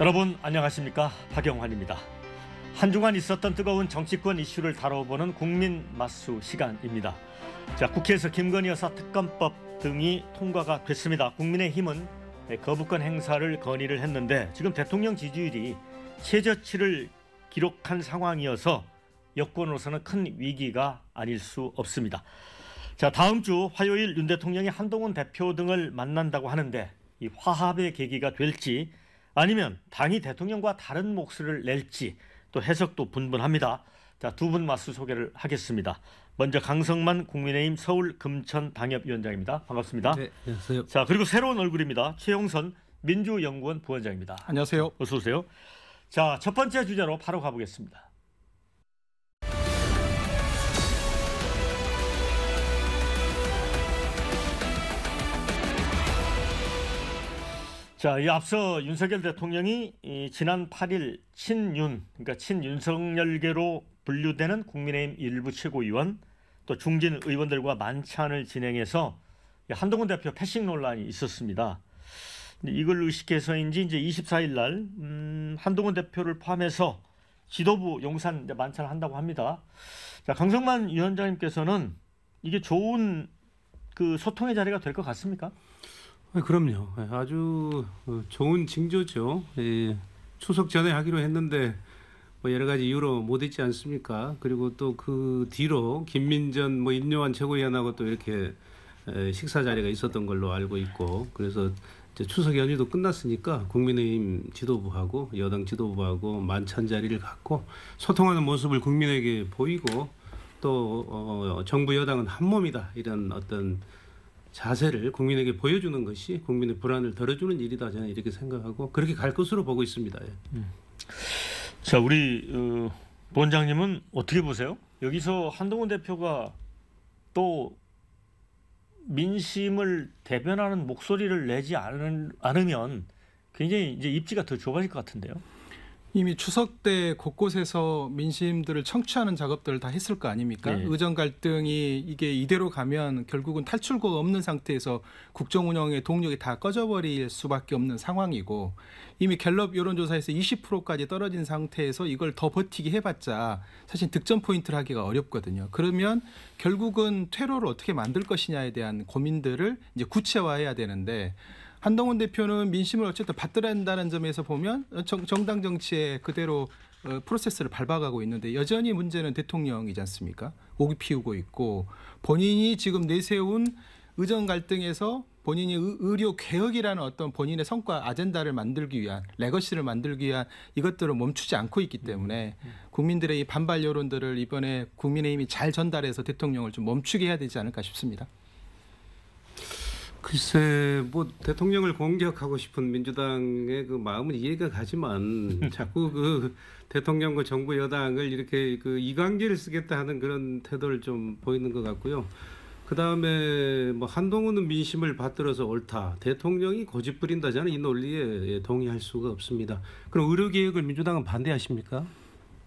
여러분 안녕하십니까 박영환입니다. 한 주간 있었던 뜨거운 정치권 이슈를 다뤄보는 국민 맞수 시간입니다. 자 국회에서 김건희 여사 특검법 등이 통과가 됐습니다. 국민의힘은 거부권 행사를 건의를 했는데 지금 대통령 지지율이 최저치를 기록한 상황이어서 여권으로서는 큰 위기가 아닐 수 없습니다. 자 다음 주 화요일 윤 대통령이 한동훈 대표 등을 만난다고 하는데 이 화합의 계기가 될지 아니면 당이 대통령과 다른 목소리를 낼지 또 해석도 분분합니다. 자, 두 분 마스 소개를 하겠습니다. 먼저 강성만 국민의힘 서울 금천 당협위원장입니다. 반갑습니다. 네, 안녕하세요. 자, 그리고 새로운 얼굴입니다. 최용선 민주연구원 부원장입니다. 안녕하세요. 어서 오세요. 자, 첫 번째 주제로 바로 가보겠습니다. 자, 이 앞서 윤석열 대통령이 지난 8일 친윤, 그러니까 친윤석열계로 분류되는 국민의힘 일부 최고위원 또 중진 의원들과 만찬을 진행해서 한동훈 대표 패싱 논란이 있었습니다. 이걸 의식해서인지 이제 24일 날 음, 한동훈 대표를 포함해서 지도부 용산 만찬을 한다고 합니다. 자, 강성만 위원장님께서는 이게 좋은 그 소통의 자리가 될 것 같습니까? 네, 그럼요. 네, 아주 어, 좋은 징조죠. 예, 추석 전에 하기로 했는데 뭐 여러 가지 이유로 못 했지 않습니까? 그리고 또 그 뒤로 김민전 뭐 임요환 최고위원하고 또 이렇게 식사 자리가 있었던 걸로 알고 있고 그래서 추석 연휴도 끝났으니까 국민의힘 지도부하고 여당 지도부하고 만찬 자리를 갖고 소통하는 모습을 국민에게 보이고 또 어, 어 정부 여당은 한 몸이다 이런 어떤 자세를 국민에게 보여주는 것이 국민의 불안을 덜어주는 일이다 저는 이렇게 생각하고 그렇게 갈 것으로 보고 있습니다. 예. 음. 자 우리 어, 원장님은 어떻게 보세요? 여기서 한동훈 대표가 또 민심을 대변하는 목소리를 내지 않으면 굉장히 이제 입지가 더 좁아질 것 같은데요. 이미 추석 때 곳곳에서 민심들을 청취하는 작업들을 다 했을 거 아닙니까? 네. 의정 갈등이 이게 이대로 가면 결국은 탈출구가 없는 상태에서 국정 운영의 동력이 다 꺼져버릴 수밖에 없는 상황이고 이미 갤럽 여론조사에서 20%까지 떨어진 상태에서 이걸 더 버티게 해봤자 사실 득점 포인트를 하기가 어렵거든요. 그러면 결국은 퇴로를 어떻게 만들 것이냐에 대한 고민들을 이제 구체화해야 되는데 한동훈 대표는 민심을 어쨌든 받들어야 한다는 점에서 보면 어, 정, 당 정치에 그대로 어, 프로세스를 밟아가고 있는데 여전히 문제는 대통령이지 않습니까? 오기 피우고 있고 본인이 지금 내세운 의정 갈등에서 본인이 의료 개혁이라는 어떤 본인의 성과 아젠다를 만들기 위한 레거시를 만들기 위한 이것들을 멈추지 않고 있기 때문에 국민들의 이 반발 여론들을 이번에 국민의힘이 잘 전달해서 대통령을 좀 멈추게 해야 되지 않을까 싶습니다. 글쎄 뭐 대통령을 공격하고 싶은 민주당의 그 마음은 이해가 가지만 자꾸 그 대통령과 정부 여당을 이렇게 그 이관계를 쓰겠다 하는 그런 태도를 좀 보이는 것 같고요. 그 다음에 뭐 한동훈은 민심을 받들어서 옳다. 대통령이 고집 부린다. 저는 이 논리에 예, 동의할 수가 없습니다. 그럼 의료개혁을 민주당은 반대하십니까?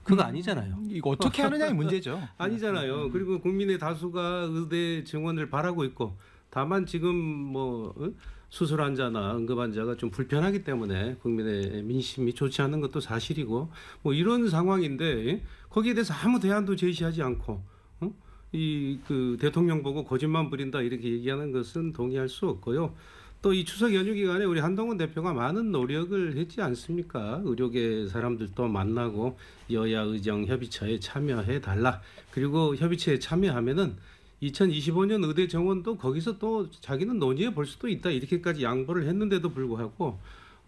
그거 음, 아니잖아요. 이거 어떻게 하느냐의 문제죠. 아니잖아요. 네. 그리고 국민의 다수가 의대 증원을 바라고 있고 다만 지금 뭐 어? 수술 환자나 응급 환자가 좀 불편하기 때문에 국민의 민심이 좋지 않은 것도 사실이고 뭐 이런 상황인데 예? 거기에 대해서 아무 대안도 제시하지 않고 어? 이그 대통령 보고 거짓말 부린다 이렇게 얘기하는 것은 동의할 수 없고요. 또 이 추석 연휴 기간에 우리 한동훈 대표가 많은 노력을 했지 않습니까? 의료계 사람들도 만나고 여야 의정 협의체에 참여해 달라. 그리고 협의체에 참여하면은 2025년 의대 정원도 거기서 또 자기는 논의해 볼 수도 있다 이렇게까지 양보를 했는데도 불구하고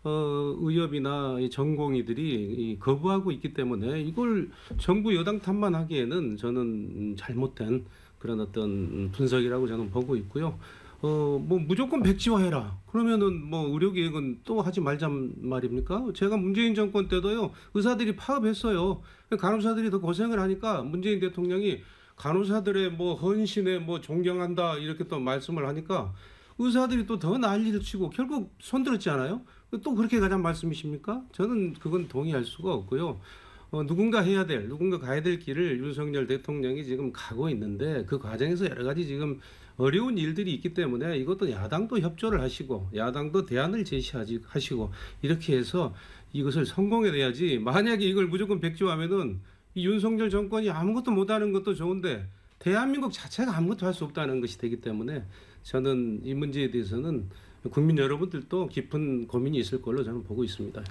어, 의협이나 전공의들이 거부하고 있기 때문에 이걸 정부 여당 탓만 하기에는 저는 음, 잘못된 그런 어떤 음, 분석이라고 저는 보고 있고요. 어, 뭐 무조건 백지화해라. 그러면은 뭐 의료계획은 또 하지 말자 말입니까? 제가 문재인 정권 때도요 의사들이 파업했어요. 간호사들이 더 고생을 하니까 문재인 대통령이 간호사들의 뭐 헌신에 뭐 존경한다 이렇게 또 말씀을 하니까 의사들이 또 더 난리를 치고 결국 손들었지 않아요? 또 그렇게 가장 말씀이십니까? 저는 그건 동의할 수가 없고요. 어, 누군가 해야 될, 누군가 가야 될 길을 윤석열 대통령이 지금 가고 있는데 그 과정에서 여러 가지 지금 어려운 일들이 있기 때문에 이것도 야당도 협조를 하시고 야당도 대안을 제시하시고 이렇게 해서 이것을 성공해내야지 만약에 이걸 무조건 백조하면은 이 윤석열 정권이 아무것도 못하는 것도 좋은데 대한민국 자체가 아무것도 할 수 없다는 것이 되기 때문에 저는 이 문제에 대해서는 국민 여러분들도 깊은 고민이 있을 걸로 저는 보고 있습니다.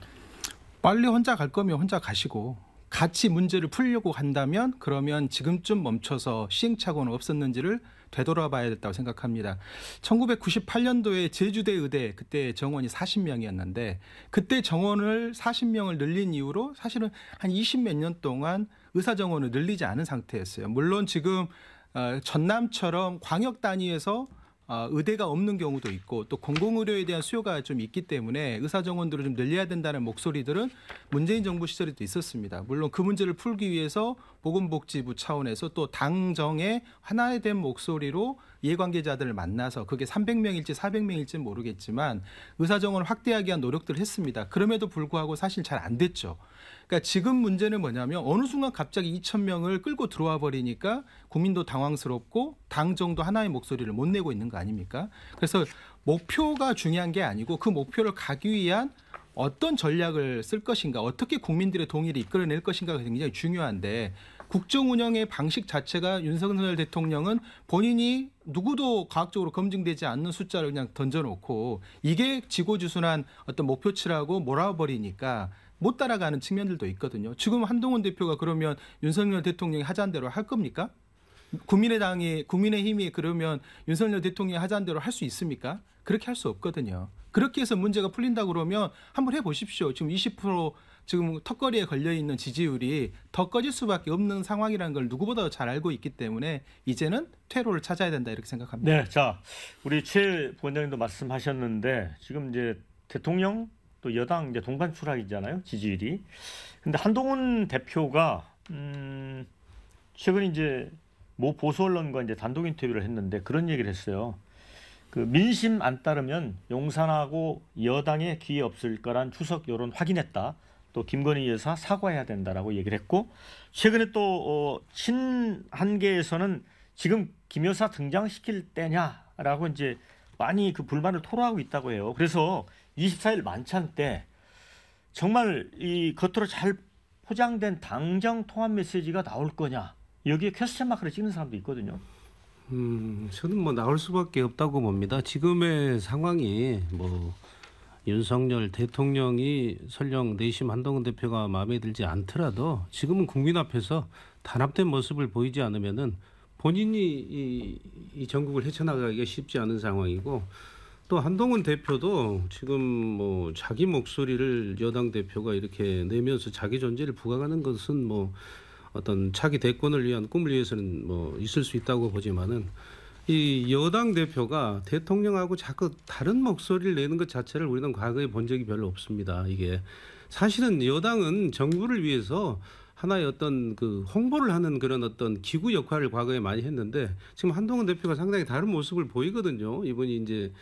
빨리 혼자 갈 거면 혼자 가시고 같이 문제를 풀려고 한다면 그러면 지금쯤 멈춰서 시행착오는 없었는지를 되돌아봐야겠다고 생각합니다. 1998년도에 제주대 의대 그때 정원이 40명이었는데 그때 정원을 40명을 늘린 이후로 사실은 한 20 몇 년 동안 의사 정원을 늘리지 않은 상태였어요. 물론 지금 어, 전남처럼 광역 단위에서 어, 의대가 없는 경우도 있고 또 공공의료에 대한 수요가 좀 있기 때문에 의사 정원들을 좀 늘려야 된다는 목소리들은 문재인 정부 시절에도 있었습니다. 물론 그 문제를 풀기 위해서 보건복지부 차원에서 또 당정의 하나에 대한 목소리로 이해관계자들을 만나서 그게 300명일지 4 0 0명일지 모르겠지만 의사 정원을 확대하기 위한 노력들을 했습니다. 그럼에도 불구하고 사실 잘 안 됐죠. 그러니까 지금 문제는 뭐냐면 어느 순간 갑자기 2천 명을 끌고 들어와 버리니까 국민도 당황스럽고 당정도 하나의 목소리를 못 내고 있는 거 아닙니까? 그래서 목표가 중요한 게 아니고 그 목표를 가기 위한 어떤 전략을 쓸 것인가, 어떻게 국민들의 동의를 이끌어낼 것인가가 굉장히 중요한데 국정 운영의 방식 자체가 윤석열 대통령은 본인이 누구도 과학적으로 검증되지 않는 숫자를 그냥 던져놓고 이게 지고지순한 어떤 목표치라고 몰아버리니까 못 따라가는 측면들도 있거든요. 지금 한동훈 대표가 그러면 윤석열 대통령이 하자는 대로 할 겁니까? 국민의당이 국민의힘이 그러면 윤석열 대통령이 하자는 대로 할 수 있습니까? 그렇게 할 수 없거든요. 그렇게 해서 문제가 풀린다 그러면 한번 해보십시오. 지금 20% 지금 턱걸이에 걸려 있는 지지율이 더 꺼질 수밖에 없는 상황이라는 걸 누구보다 도잘 알고 있기 때문에 이제는 퇴로를 찾아야 된다 이렇게 생각합니다. 네, 자 우리 최 부원장님도 말씀하셨는데 지금 이제 대통령 또 여당 이제 동반 추락이잖아요 지지율이. 근데 한동훈 대표가 음, 최근 이제 모 보수 언론과 이제 단독 인터뷰를 했는데 그런 얘기를 했어요. 그 민심 안 따르면 용산하고 여당에 귀에 없을 거란 추석 여론 확인했다. 또 김건희 여사 사과해야 된다라고 얘기를 했고 최근에 또 어, 친한계에서는 지금 김 여사 등장시킬 때냐라고 이제 많이 그 불만을 토로하고 있다고 해요. 그래서 24일 만찬 때 정말 이 겉으로 잘 포장된 당정 통합 메시지가 나올 거냐 여기에 퀘스천 마크를 찍는 사람도 있거든요. 음, 저는 뭐 나올 수밖에 없다고 봅니다. 지금의 상황이 뭐 윤석열 대통령이 설령 내심 한동훈 대표가 마음에 들지 않더라도 지금은 국민 앞에서 단합된 모습을 보이지 않으면은 본인이 이, 이 전국을 헤쳐나가기가 쉽지 않은 상황이고 또 한동훈 대표도 지금 뭐 자기 목소리를 여당 대표가 이렇게 내면서 자기 존재를 부각하는 것은 뭐 어떤 차기 대권을 위한 꿈을 위해서는 뭐 있을 수 있다고 보지만은 이 여당 대표가 대통령하고 자꾸 다른 목소리를 내는 것 자체를 우리는 과거에 본 적이 별로 없습니다. 이게 사실은 여당은 정부를 위해서 하나의 어떤 그 홍보를 하는 그런 어떤 기구 역할을 과거에 많이 했는데 지금 한동훈 대표가 상당히 다른 모습을 보이거든요. 이분이 이제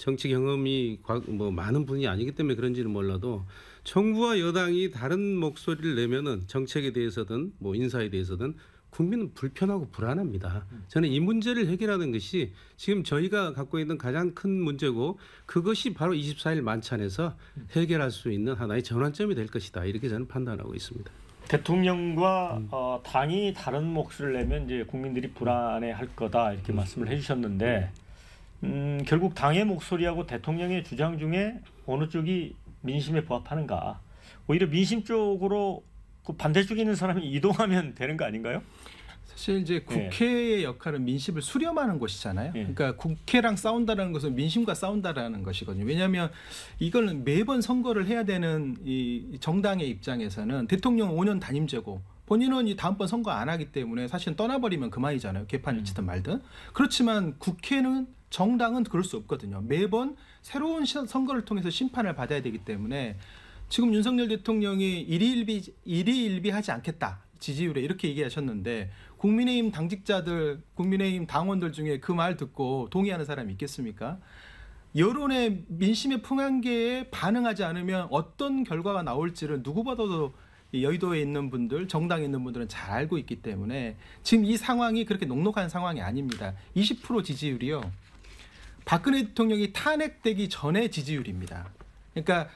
정치 경험이 뭐 많은 분이 아니기 때문에 그런지는 몰라도 정부와 여당이 다른 목소리를 내면은 정책에 대해서든 뭐 인사에 대해서든 국민은 불편하고 불안합니다. 저는 이 문제를 해결하는 것이 지금 저희가 갖고 있는 가장 큰 문제고 그것이 바로 24일 만찬에서 해결할 수 있는 하나의 전환점이 될 것이다. 이렇게 저는 판단하고 있습니다. 대통령과 음. 어, 당이 다른 몫을 내면 이제 국민들이 불안해할 거다 이렇게 음. 말씀을 해주셨는데 음. 음, 결국 당의 목소리하고 대통령의 주장 중에 어느 쪽이 민심에 부합하는가? 오히려 민심 쪽으로 그 반대 쪽에 있는 사람이 이동하면 되는 거 아닌가요? 사실 이제 네. 국회의 네. 역할은 민심을 수렴하는 곳이잖아요. 네. 그러니까 국회랑 싸운다라는 것은 민심과 싸운다라는 것이거든요. 왜냐하면 이거는 매번 선거를 해야 되는 이 정당의 입장에서는 대통령 5년 단임제고 본인은 이 다음번 선거 안 하기 때문에 사실은 떠나버리면 그만이잖아요. 개판일 음. 치든 말든. 그렇지만 국회는 정당은 그럴 수 없거든요. 매번 새로운 선거를 통해서 심판을 받아야 되기 때문에 지금 윤석열 대통령이 일희일비 일일비하지 않겠다 지지율에 이렇게 얘기하셨는데 국민의힘 당직자들 국민의힘 당원들 중에 그 말 듣고 동의하는 사람이 있겠습니까? 여론의 민심의 풍한계에 반응하지 않으면 어떤 결과가 나올지를 누구보다도 여의도에 있는 분들, 정당에 있는 분들은 잘 알고 있기 때문에 지금 이 상황이 그렇게 녹록한 상황이 아닙니다. 20% 지지율이요. 박근혜 대통령이 탄핵되기 전에 지지율입니다. 그러니까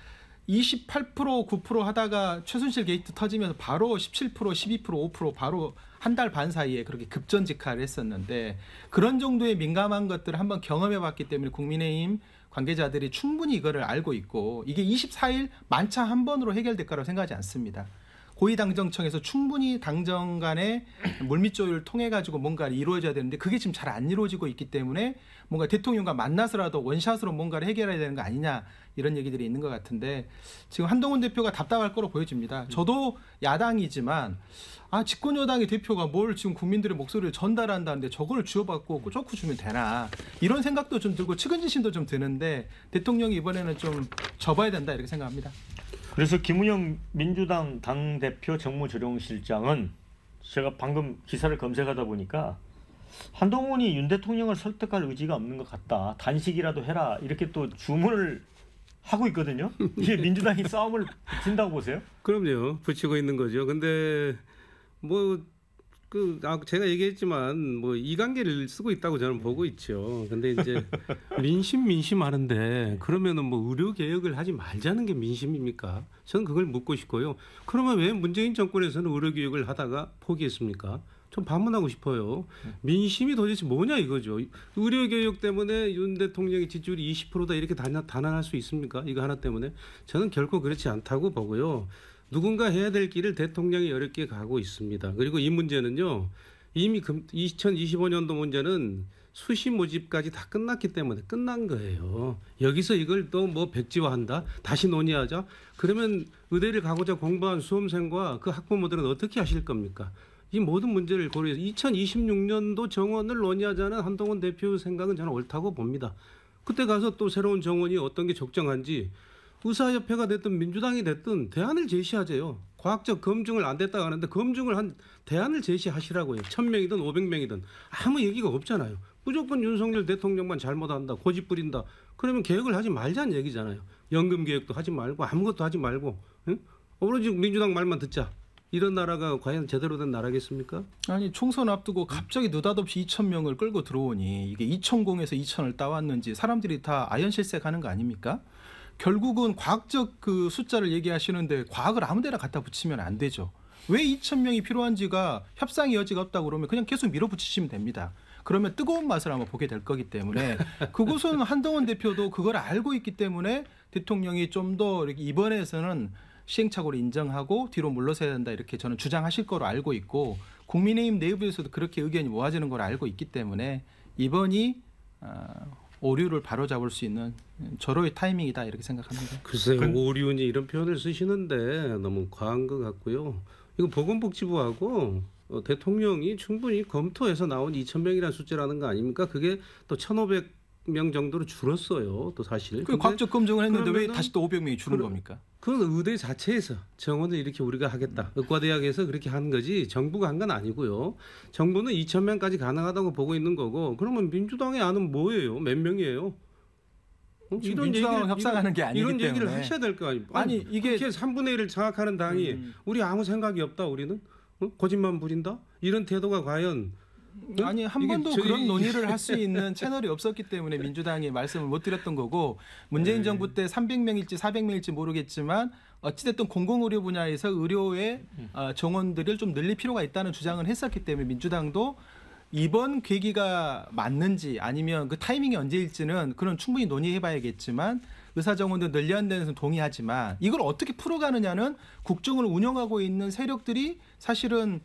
28% 9% 하다가 최순실 게이트 터지면서 바로 17% 12% 5% 바로 한 달 반 사이에 그렇게 급전직하를 했었는데 그런 정도의 민감한 것들을 한번 경험해 봤기 때문에 국민의힘 관계자들이 충분히 이거를 알고 있고 이게 24일 만차 한 번으로 해결될 거라고 생각하지 않습니다. 고위당정청에서 충분히 당정 간의 물밑조율을 통해 가지고 뭔가를 이루어져야 되는데 그게 지금 잘 안 이루어지고 있기 때문에 뭔가 대통령과 만나서라도 원샷으로 뭔가를 해결해야 되는 거 아니냐 이런 얘기들이 있는 것 같은데 지금 한동훈 대표가 답답할 거로 보여집니다. 음. 저도 야당이지만 아 집권 여당의 대표가 뭘 지금 국민들의 목소리를 전달한다는데 저걸 주어받고 꾸적고 주면 되나 이런 생각도 좀 들고 측은지심도 좀 드는데 대통령이 이번에는 좀 접어야 된다 이렇게 생각합니다. 그래서 김우영 민주당 당 대표 정무조정실장은 제가 방금 기사를 검색하다 보니까 한동훈이 윤 대통령을 설득할 의지가 없는 것 같다. 단식이라도 해라 이렇게 또 주문을 하고 있거든요. 이게 예. 민주당이 싸움을 진다고 보세요? 그럼요. 붙이고 있는 거죠. 근데 뭐그 아, 제가 얘기했지만 뭐 이관계를 쓰고 있다고 저는 보고 있죠. 근데 이제 민심 민심 하는데 그러면은 뭐 의료 개혁을 하지 말자는 게 민심입니까? 저는 그걸 묻고 싶고요. 그러면 왜 문재인 정권에서는 의료 개혁을 하다가 포기했습니까? 좀 반문하고 싶어요. 민심이 도대체 뭐냐 이거죠. 의료 개혁 때문에 윤 대통령의 지지율이 20%다 이렇게 단언할 수 있습니까? 이거 하나 때문에 저는 결코 그렇지 않다고 보고요. 누군가 해야 될 길을 대통령이 어렵게 가고 있습니다. 그리고 이 문제는요. 이미 2025년도 문제는 수시 모집까지 다 끝났기 때문에 끝난 거예요. 여기서 이걸 또 뭐 백지화한다? 다시 논의하자? 그러면 의대를 가고자 공부한 수험생과 그 학부모들은 어떻게 하실 겁니까? 이 모든 문제를 고려해서 2026년도 정원을 논의하자는 한동훈 대표 생각은 저는 옳다고 봅니다. 그때 가서 또 새로운 정원이 어떤 게 적정한지 부사협회가 됐든 민주당이 됐든 대안을 제시하재요. 과학적 검증을 안 됐다 고 하는데 검증을 한 대안을 제시하시라고요. 1000명이든 500명이든 아무 얘기가 없잖아요. 무조건 윤석열 대통령만 잘못한다. 고집 부린다. 그러면 개혁을 하지 말자는 얘기잖아요. 연금 개혁도 하지 말고 아무것도 하지 말고 응? 오로지 민주당 말만 듣자. 이런 나라가 과연 제대로 된 나라겠습니까? 아니 총선 앞두고 갑자기 느닷없이 2천 명을 끌고 들어오니 이게 2천공에서 2천을 따왔는지 사람들이 다 아연실색 하는 거 아닙니까? 결국은 과학적 그 숫자를 얘기하시는데 과학을 아무데나 갖다 붙이면 안 되죠. 왜 2천 명이 필요한지가 협상의 여지가 없다 그러면 그냥 계속 밀어붙이시면 됩니다. 그러면 뜨거운 맛을 아마 보게 될 거기 때문에 그곳은 한동훈 대표도 그걸 알고 있기 때문에 대통령이 좀 더 이번에서는 시행착오를 인정하고 뒤로 물러서야 된다 이렇게 저는 주장하실 거로 알고 있고 국민의힘 내부에서도 그렇게 의견이 모아지는 걸 알고 있기 때문에 이번이 어, 오류를 바로잡을 수 있는 절호의 타이밍이다 이렇게 생각합니다. 글쎄요 오류니 이런 표현을 쓰시는데 너무 과한 것 같고요. 이거 보건복지부하고 어, 대통령이 충분히 검토해서 나온 2천 명이라는 숫자라는 거 아닙니까? 그게 또1,500 명 정도로 줄었어요. 또 사실. 그 과학적 검증을 했는데 왜 다시 또 500명이 줄은 그럼, 겁니까? 그건 의대 자체에서 정원을 이렇게 우리가 하겠다. 음. 의과대학에서 그렇게 한 거지 정부가 한 건 아니고요. 정부는 2천 명까지 가능하다고 보고 있는 거고 그러면 민주당의 안은 뭐예요? 몇 명이에요? 어? 이런 얘기를 협상하는 게 아니기 이런 얘기를 하셔야 될 거아니 아니, 아니 이게 3분의 1을 장악하는 당이 음. 우리 아무 생각이 없다. 우리는 어? 거짓말 부린다. 이런 태도가 과연 네? 아니 한 번도 저희... 그런 논의를 할 수 있는 채널이 없었기 때문에 민주당이 말씀을 못 드렸던 거고 문재인 네. 정부 때 300명일지 400명일지 모르겠지만 어찌됐든 공공의료 분야에서 의료의 음. 어, 정원들을 좀 늘릴 필요가 있다는 주장을 했었기 때문에 민주당도 이번 계기가 맞는지 아니면 그 타이밍이 언제일지는 그런 충분히 논의해봐야겠지만 의사 정원도 늘려야 다는 것은 동의하지만 이걸 어떻게 풀어가느냐는 국정을 운영하고 있는 세력들이 사실은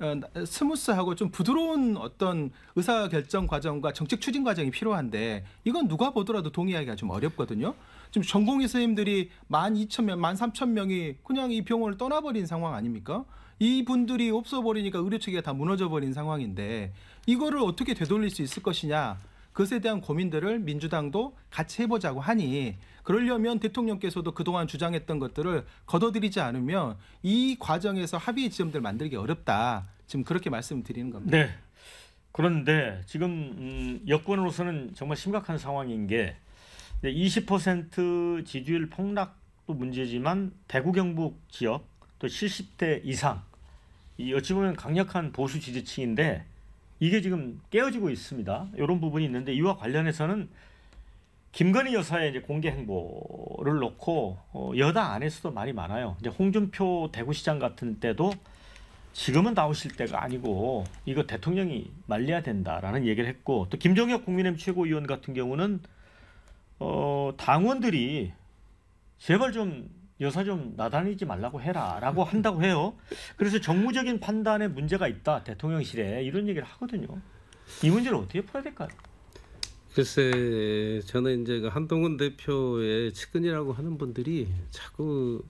어, 스무스하고 좀 부드러운 어떤 의사 결정 과정과 정책 추진 과정이 필요한데 이건 누가 보더라도 동의하기가 좀 어렵거든요. 지금 전공의 선생님들이 만 이천 명, 만 삼천 명이 그냥 이 병원을 떠나버린 상황 아닙니까? 이분들이 없어버리니까 의료 체계가 다 무너져버린 상황인데 이거를 어떻게 되돌릴 수 있을 것이냐 그것에 대한 고민들을 민주당도 같이 해보자고 하니 그러려면 대통령께서도 그동안 주장했던 것들을 거둬들이지 않으면 이 과정에서 합의 지점들 만들기 어렵다. 지금 그렇게 말씀드리는 겁니다. 네. 그런데 지금 음, 여권으로서는 정말 심각한 상황인 게 20% 지지율 폭락도 문제지만 대구 경북 지역 또 70대 이상 이 어찌 보면 강력한 보수 지지층인데 이게 지금 깨어지고 있습니다. 이런 부분이 있는데 이와 관련해서는 김건희 여사의 이제 공개 행보를 놓고 어, 여당 안에서도 말이 많아요. 이제 홍준표 대구시장 같은 때도 지금은 나오실 때가 아니고 이거 대통령이 말려야 된다라는 얘기를 했고 또 김종혁 국민의힘 최고위원 같은 경우는 어, 당원들이 제발 좀 여사 좀 나다니지 말라고 해라라고 한다고 해요. 그래서 정무적인 판단에 문제가 있다 대통령실에 이런 얘기를 하거든요. 이 문제를 어떻게 풀어야 될까요? 글쎄 저는 이제 그 한동훈 대표의 측근이라고 하는 분들이 자꾸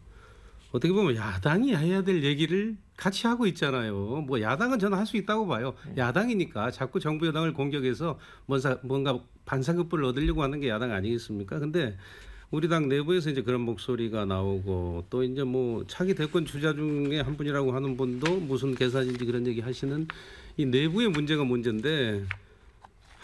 어떻게 보면 야당이 해야 될 얘기를 같이 하고 있잖아요. 뭐 야당은 저는 할 수 있다고 봐요. 네. 야당이니까 자꾸 정부 여당을 공격해서 뭔가 뭔가 반사급부를 얻으려고 하는 게 야당 아니겠습니까? 근데 우리 당 내부에서 이제 그런 목소리가 나오고 또 이제 뭐 차기 대권 주자 중에 한 분이라고 하는 분도 무슨 계산인지 그런 얘기 하시는 이 내부의 문제가 문제인데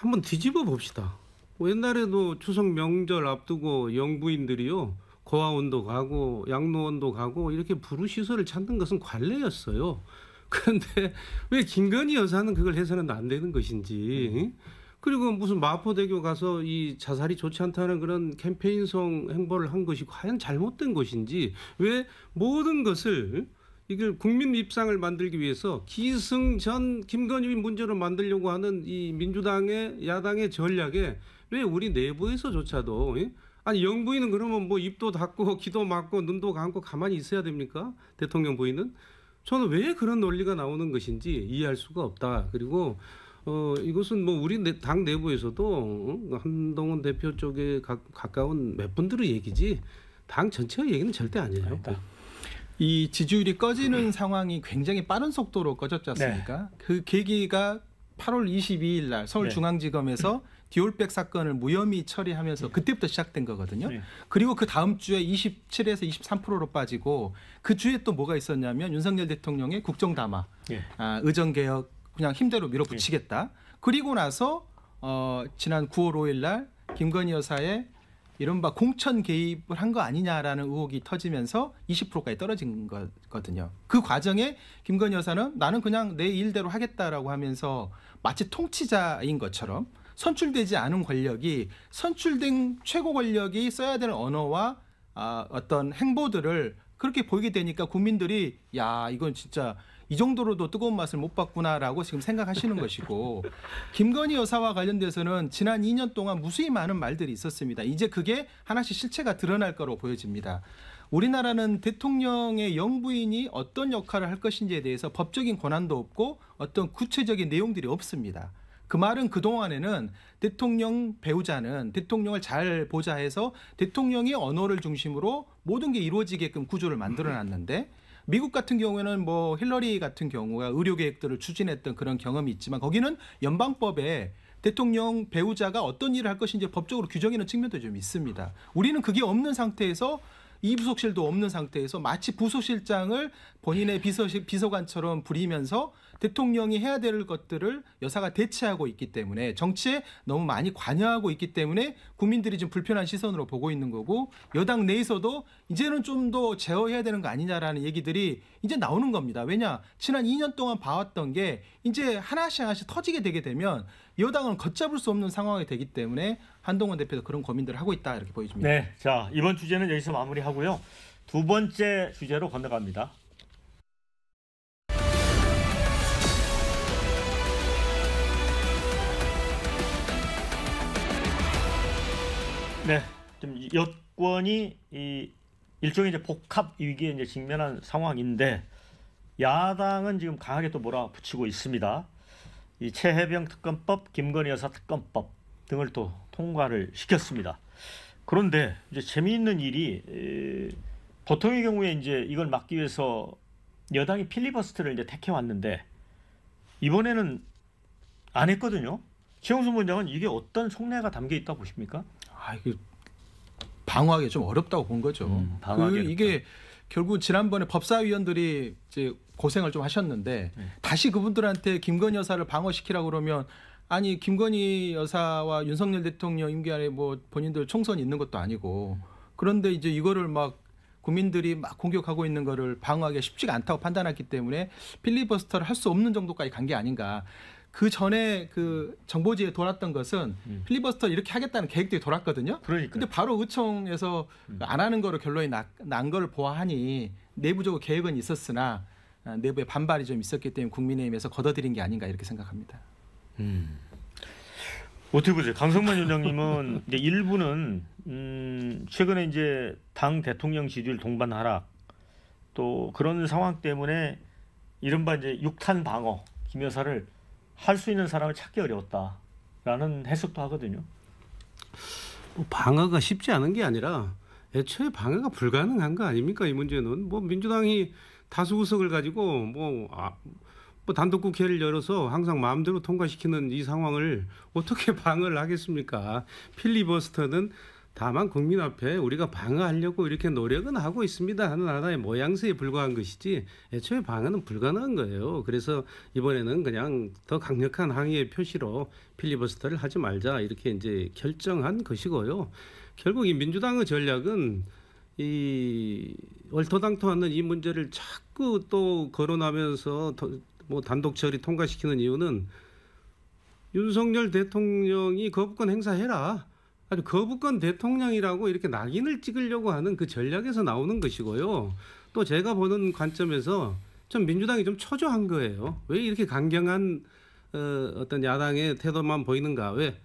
한번 뒤집어 봅시다. 옛날에도 뭐 추석 명절 앞두고 영부인들이요. 고아원도 가고 양로원도 가고 이렇게 부르시설을 찾는 것은 관례였어요. 그런데 왜 김건희 여사는 그걸 해서는 안 되는 것인지 그리고 무슨 마포대교 가서 이 자살이 좋지 않다는 그런 캠페인성 행보를 한 것이 과연 잘못된 것인지 왜 모든 것을 이걸 국민 입상을 만들기 위해서 기승전 김건희 문제로 만들려고 하는 이 민주당의 야당의 전략에 왜 우리 내부에서조차도 아니 영부인은 그러면 뭐 입도 닫고 기도 막고 눈도 감고 가만히 있어야 됩니까? 대통령 부인은 저는 왜 그런 논리가 나오는 것인지 이해할 수가 없다. 그리고 어 이것은 뭐 우리 당 내부에서도 어, 한동훈 대표 쪽에 가, 가까운 몇 분들의 얘기지 당 전체의 얘기는 절대 아니에요. 아니다. 이 지지율이 꺼지는 상황이 굉장히 빠른 속도로 꺼졌지 않습니까? 네. 그 계기가 8월 22일 날 서울중앙지검에서 네. 디올백 사건을 무혐의 처리하면서 그때부터 시작된 거거든요. 네. 그리고 그 다음 주에 27에서 23%로 빠지고 그 주에 또 뭐가 있었냐면 윤석열 대통령의 국정 담화, 네. 예. 아, 의정 개혁 그냥 힘대로 밀어붙이겠다. 예. 그리고 나서 어, 지난 9월 5일 날 김건희 여사의 이른바 공천 개입을 한 거 아니냐라는 의혹이 터지면서 20%까지 떨어진 거거든요. 그 과정에 김건희 여사는 나는 그냥 내 일대로 하겠다라고 하면서 마치 통치자인 것처럼 선출되지 않은 권력이 선출된 최고 권력이 써야 되는 언어와 아, 어떤 행보들을 그렇게 보이게 되니까 국민들이 야 이건 진짜 이 정도로도 뜨거운 맛을 못 봤구나라고 지금 생각하시는 것이고 김건희 여사와 관련돼서는 지난 2년 동안 무수히 많은 말들이 있었습니다. 이제 그게 하나씩 실체가 드러날 거로 보여집니다. 우리나라는 대통령의 영부인이 어떤 역할을 할 것인지에 대해서 법적인 권한도 없고 어떤 구체적인 내용들이 없습니다. 그 말은 그동안에는 대통령 배우자는 대통령을 잘 보자 해서 대통령의 언어를 중심으로 모든 게 이루어지게끔 구조를 만들어 놨는데 미국 같은 경우에는 뭐 힐러리 같은 경우가 의료 계획들을 추진했던 그런 경험이 있지만 거기는 연방법에 대통령 배우자가 어떤 일을 할 것인지 법적으로 규정하는 측면도 좀 있습니다. 우리는 그게 없는 상태에서 이 부속실도 없는 상태에서 마치 부속실장을 본인의 비서 비서관처럼 부리면서 대통령이 해야 될 것들을 여사가 대체하고 있기 때문에 정치에 너무 많이 관여하고 있기 때문에 국민들이 좀 불편한 시선으로 보고 있는 거고 여당 내에서도 이제는 좀 더 제어해야 되는 거 아니냐라는 얘기들이 이제 나오는 겁니다. 왜냐 지난 2년 동안 봐왔던 게 이제 하나씩 하나씩 터지게 되게 되면 여당은 걷잡을 수 없는 상황이 되기 때문에 한동훈 대표도 그런 고민들을 하고 있다 이렇게 보여집니다. 네, 자 이번 주제는 여기서 마무리하고요. 두 번째 주제로 건너갑니다. 네, 좀 여권이 이 일종의 이제 복합 위기에 이제 직면한 상황인데 야당은 지금 강하게 또 몰아붙이고 있습니다. 이 최해병 특검법, 김건희 여사 특검법 등을 또 통과를 시켰습니다. 그런데 이제 재미있는 일이 보통의 경우에 이제 이걸 막기 위해서 여당이 필리버스트를 이제 택해 왔는데 이번에는 안 했거든요. 최영수 원장은 이게 어떤 속내가 담겨 있다고 보십니까? 아 이게 방어하기 좀 어렵다고 본 거죠. 음, 그 이게 결국 지난번에 법사위원들이 이제 고생을 좀 하셨는데 네. 다시 그분들한테 김건희 여사를 방어시키라고 그러면 아니 김건희 여사와 윤석열 대통령 임기안에 뭐 본인들 총선 있는 것도 아니고 그런데 이제 이거를 막 국민들이 막 공격하고 있는 거를 방어하기 쉽지가 않다고 판단했기 때문에 필리버스터를 할 수 없는 정도까지 간 게 아닌가. 그 전에 그 정보지에 돌았던 것은 음. 필리버스터 이렇게 하겠다는 계획들이 돌았거든요. 그러니까. 근데 바로 의총에서 음. 안 하는 거로 결론이 나, 난 거를 보아하니 내부적으로 계획은 있었으나 아, 내부의 반발이 좀 있었기 때문에 국민의힘에서 걷어들인 게 아닌가 이렇게 생각합니다. 음. 어떻게 보세요? 강성만 위원장님은 이제 일부는 음, 최근에 이제 당 대통령 지지율 동반 하락 또 그런 상황 때문에 이른바 이제 육탄 방어 김여사를 할수 있는 사람을 찾기 어려웠다라는 해석도 하거든요. 뭐 방어가 쉽지 않은 게 아니라 애초에 방어가 불가능한 거 아닙니까 이 문제는 뭐 민주당이 다수 의석을 가지고 뭐, 아, 뭐 단독 국회를 열어서 항상 마음대로 통과시키는 이 상황을 어떻게 방어를 하겠습니까 필리버스터는 다만 국민 앞에 우리가 방어하려고 이렇게 노력은 하고 있습니다 하는 하나의 모양새에 불과한 것이지 애초에 방어는 불가능한 거예요. 그래서 이번에는 그냥 더 강력한 항의의 표시로 필리버스터를 하지 말자 이렇게 이제 결정한 것이고요. 결국 이 민주당의 전략은 이 얼토당토하는 이 문제를 자꾸 또 거론하면서 뭐 단독 처리 통과시키는 이유는 윤석열 대통령이 거부권 행사해라. 아주 거부권 대통령이라고 이렇게 낙인을 찍으려고 하는 그 전략에서 나오는 것이고요. 또 제가 보는 관점에서 좀 민주당이 좀 초조한 거예요. 왜 이렇게 강경한 어, 어떤 야당의 태도만 보이는가? 왜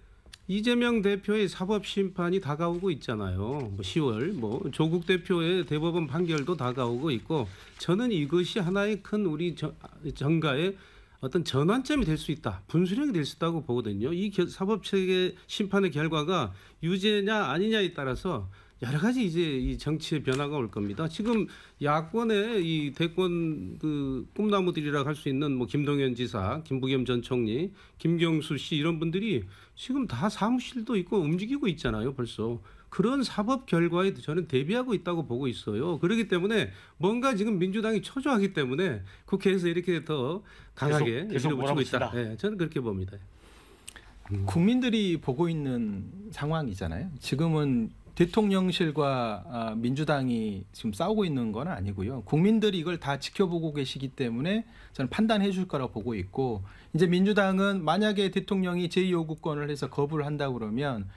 이재명 대표의 사법 심판이 다가오고 있잖아요. 뭐 10월 뭐 조국 대표의 대법원 판결도 다가오고 있고 저는 이것이 하나의 큰 우리 정, 정가의 어떤 전환점이 될 수 있다, 분수령이 될 수 있다고 보거든요. 이 사법 체계 심판의 결과가 유죄냐 아니냐에 따라서 여러 가지 이제 이 정치의 변화가 올 겁니다. 지금 야권의 이 대권 그 꿈나무들이라고 할 수 있는 뭐 김동연 지사, 김부겸 전 총리, 김경수 씨 이런 분들이 지금 다 사무실도 있고 움직이고 있잖아요, 벌써. 그런 사법 결과에 저는 대비하고 있다고 보고 있어요. 그렇기 때문에 뭔가 지금 민주당이 초조하기 때문에 국회에서 이렇게 더 강하게 계속, 붙이고 있다. 네, 저는 그렇게 봅니다. 음. 국민들이 보고 있는 상황이잖아요. 지금은 대통령실과 아, 민주당이 지금 싸우고 있는 건 아니고요. 국민들이 이걸 다 지켜보고 계시기 때문에 저는 판단해 줄 거라고 보고 있고 이제 민주당은 만약에 대통령이 제2요구권을 해서 거부를 한다 그러면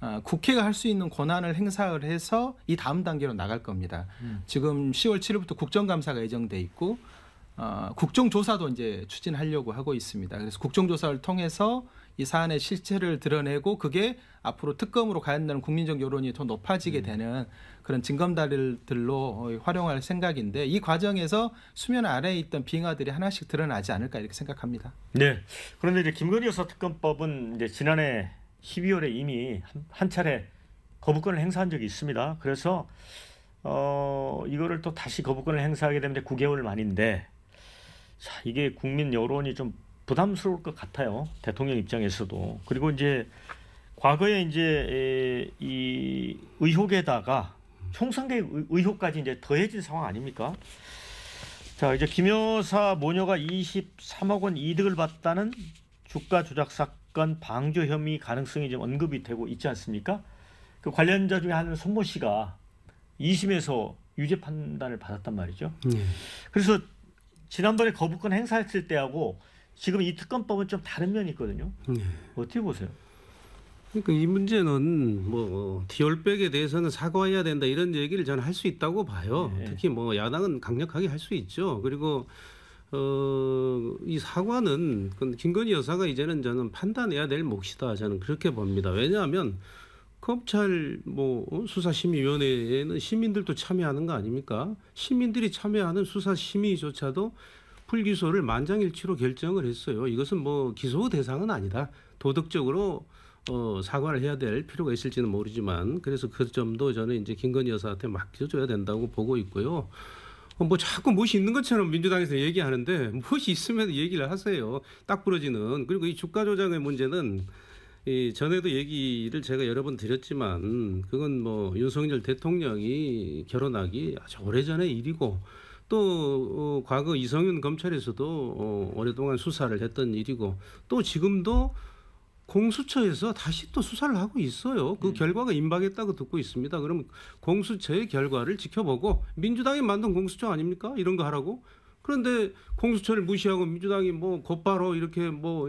아, 국회가 할 수 있는 권한을 행사를 해서 이 다음 단계로 나갈 겁니다. 음. 지금 10월 7일부터 국정감사가 예정돼 있고 어, 국정조사도 이제 추진하려고 하고 있습니다. 그래서 국정조사를 통해서 이 사안의 실체를 드러내고 그게 앞으로 특검으로 가야 한다는 국민적 여론이 더 높아지게 음. 되는 그런 증검다리들로 어, 활용할 생각인데 이 과정에서 수면 아래에 있던 빙하들이 하나씩 드러나지 않을까 이렇게 생각합니다. 네. 그런데 이제 김건희 여사 특검법은 이제 지난해 12월에 이미 한, 차례 거부권을 행사한 적이 있습니다. 그래서 어, 이거를 또 다시 거부권을 행사하게 되면 9개월 만인데 자, 이게 국민 여론이 좀 부담스러울 것 같아요. 대통령 입장에서도. 그리고 이제 과거에 이제 이 의혹에다가 총선개 의혹까지 이제 더해진 상황 아닙니까? 자, 이제 김여사 모녀가 23억 원 이득을 봤다는 주가 조작 사 사건 방조 혐의 가능성이 좀 언급이 되고 있지 않습니까? 그 관련자 중에 한 손모 씨가 2심에서 유죄 판단을 받았단 말이죠. 네. 그래서 지난번에 거부권 행사했을 때하고 지금 이 특검법은 좀 다른 면이 있거든요. 네. 어떻게 보세요? 그러니까 이 문제는 뭐 디올백에 대해서는 사과해야 된다 이런 얘기를 저는 할 수 있다고 봐요. 네. 특히 뭐 야당은 강력하게 할 수 있죠. 그리고 어, 이 사과는 김건희 여사가 이제는 저는 판단해야 될 몫이다 저는 그렇게 봅니다. 왜냐하면 검찰 뭐 어, 수사심의위원회에는 시민들도 참여하는 거 아닙니까? 시민들이 참여하는 수사심의조차도 불기소를 만장일치로 결정을 했어요. 이것은 뭐 기소 대상은 아니다. 도덕적으로 어, 사과를 해야 될 필요가 있을지는 모르지만 그래서 그 점도 저는 이제 김건희 여사한테 맡겨줘야 된다고 보고 있고요. 뭐 자꾸 무엇이 있는 것처럼 민주당에서 얘기하는데 무엇이 있으면 얘기를 하세요. 딱 부러지는. 그리고 이 주가 조장의 문제는 이 전에도 얘기를 제가 여러 번 드렸지만 그건 뭐 윤석열 대통령이 결혼하기 아주 오래전의 일이고 또 어, 과거 이성윤 검찰에서도 어, 오랫동안 수사를 했던 일이고 또 지금도 공수처에서 다시 또 수사를 하고 있어요. 그 음. 결과가 임박했다고 듣고 있습니다. 그러면 공수처의 결과를 지켜보고 민주당이 만든 공수처 아닙니까? 이런 거 하라고. 그런데 공수처를 무시하고 민주당이 뭐 곧바로 이렇게 뭐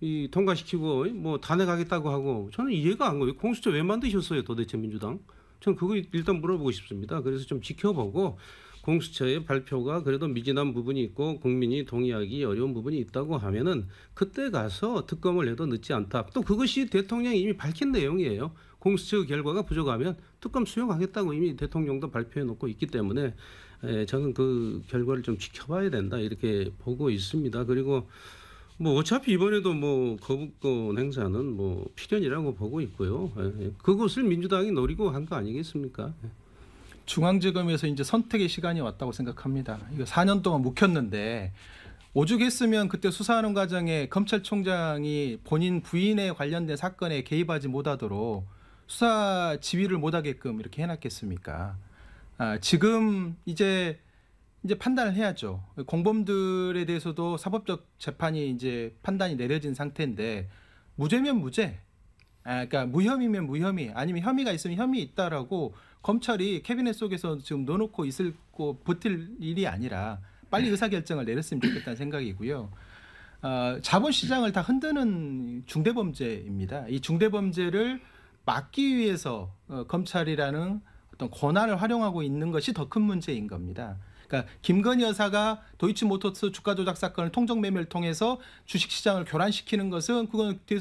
이 통과시키고 뭐 단행하겠다고 하고 저는 이해가 안 가요. 공수처 왜 만드셨어요? 도대체 민주당? 저는 그거 일단 물어보고 싶습니다. 그래서 좀 지켜보고 공수처의 발표가 그래도 미진한 부분이 있고 국민이 동의하기 어려운 부분이 있다고 하면은 그때 가서 특검을 해도 늦지 않다. 또 그것이 대통령이 이미 밝힌 내용이에요. 공수처 결과가 부족하면 특검 수용하겠다고 이미 대통령도 발표해 놓고 있기 때문에 저는 그 결과를 좀 지켜봐야 된다 이렇게 보고 있습니다. 그리고 뭐 어차피 이번에도 뭐 거부권 행사는 뭐 필연이라고 보고 있고요. 그것을 민주당이 노리고 한 거 아니겠습니까? 중앙지검에서 이제 선택의 시간이 왔다고 생각합니다. 이거 4년 동안 묵혔는데 오죽했으면 그때 수사하는 과정에 검찰총장이 본인 부인에 관련된 사건에 개입하지 못하도록 수사 지휘를 못하게끔 이렇게 해놨겠습니까? 아, 지금 이제 이제 판단을 해야죠. 공범들에 대해서도 사법적 재판이 이제 판단이 내려진 상태인데 무죄면 무죄, 아, 그러니까 무혐의면 무혐의, 아니면 혐의가 있으면 혐의 있다라고 검찰이 캐비넷 속에서 지금 넣어놓고 있을 거 버틸 일이 아니라 빨리 네. 의사 결정을 내렸으면 좋겠다는 생각이고요. 어, 아, 자본 시장을 다 흔드는 중대 범죄입니다. 이 중대 범죄를 막기 위해서 어, 검찰이라는 어떤 권한을 활용하고 있는 것이 더 큰 문제인 겁니다. 그러니까 김건희 여사가 도이치모터스 주가 조작 사건을 통정 매매를 통해서 주식 시장을 교란시키는 것은 그건 뒤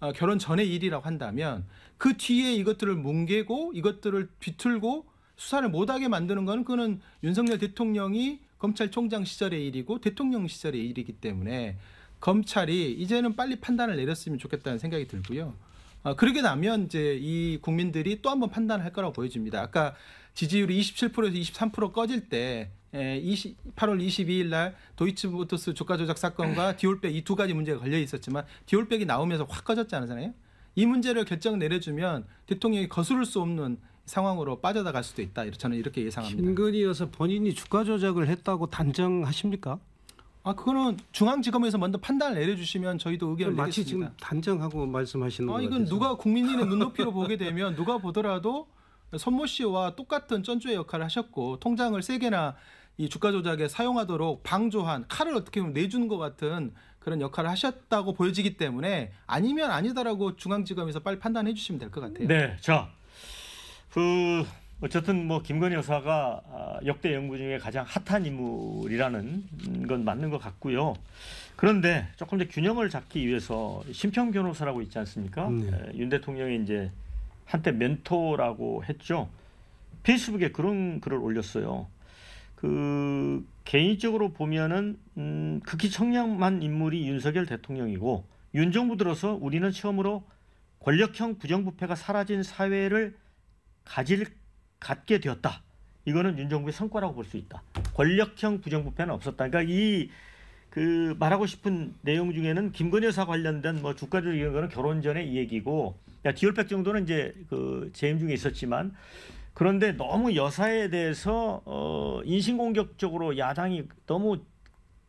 어, 결혼 전의 일이라고 한다면 그 뒤에 이것들을 뭉개고 이것들을 뒤틀고 수사를 못하게 만드는 건 그거는 윤석열 대통령이 검찰총장 시절의 일이고 대통령 시절의 일이기 때문에 검찰이 이제는 빨리 판단을 내렸으면 좋겠다는 생각이 들고요. 아, 그러게 나면 이제 이 국민들이 또 한번 판단할 거라고 보여집니다. 아까 지지율이 27%에서 23% 꺼질 때 20, 8월 22일 날 도이치모터스 주가 조작 사건과 디올백 이 두 가지 문제가 걸려 있었지만 디올백이 나오면서 확 꺼졌지 않았잖아요. 이 문제를 결정 내려주면 대통령이 거스를 수 없는 상황으로 빠져나갈 수도 있다. 저는 이렇게 예상합니다. 김건희여서 본인이 주가 조작을 했다고 단정하십니까? 아 그거는 중앙지검에서 먼저 판단을 내려주시면 저희도 의견을 마치 내겠습니다. 마치 지금 단정하고 말씀하시는 아, 이건 누가 국민의 눈높이로 보게 되면 누가 보더라도 선모 씨와 똑같은 쩐주의 역할을 하셨고 통장을 세 개나 이 주가 조작에 사용하도록 방조한 칼을 어떻게 보면 내준 것 같은 그런 역할을 하셨다고 보여지기 때문에 아니면 아니다라고 중앙지검에서 빨리 판단해 주시면 될 것 같아요. 네, 자, 그 어쨌든 뭐 김건희 여사가 아, 역대 연구 중에 가장 핫한 인물이라는 건 맞는 것 같고요. 그런데 조금 더 균형을 잡기 위해서 심평 변호사라고 있지 않습니까? 음, 네. 예, 윤 대통령이 이제 한때 멘토라고 했죠. 페이스북에 그런 글을 올렸어요. 그 개인적으로 보면은 음, 극히 청량한 인물이 윤석열 대통령이고 윤 정부 들어서 우리는 처음으로 권력형 부정부패가 사라진 사회를 가질 갖게 되었다. 이거는 윤 정부의 성과라고 볼 수 있다. 권력형 부정부패는 없었다. 그러니까 이 그 말하고 싶은 내용 중에는 김건희 여사 관련된 뭐 주가조 이런 거는 결혼 전에 이 얘기고, 그러니까 디올백 정도는 이제 그 재임 중에 있었지만 그런데 너무 여사에 대해서 어, 인신공격적으로 야당이 너무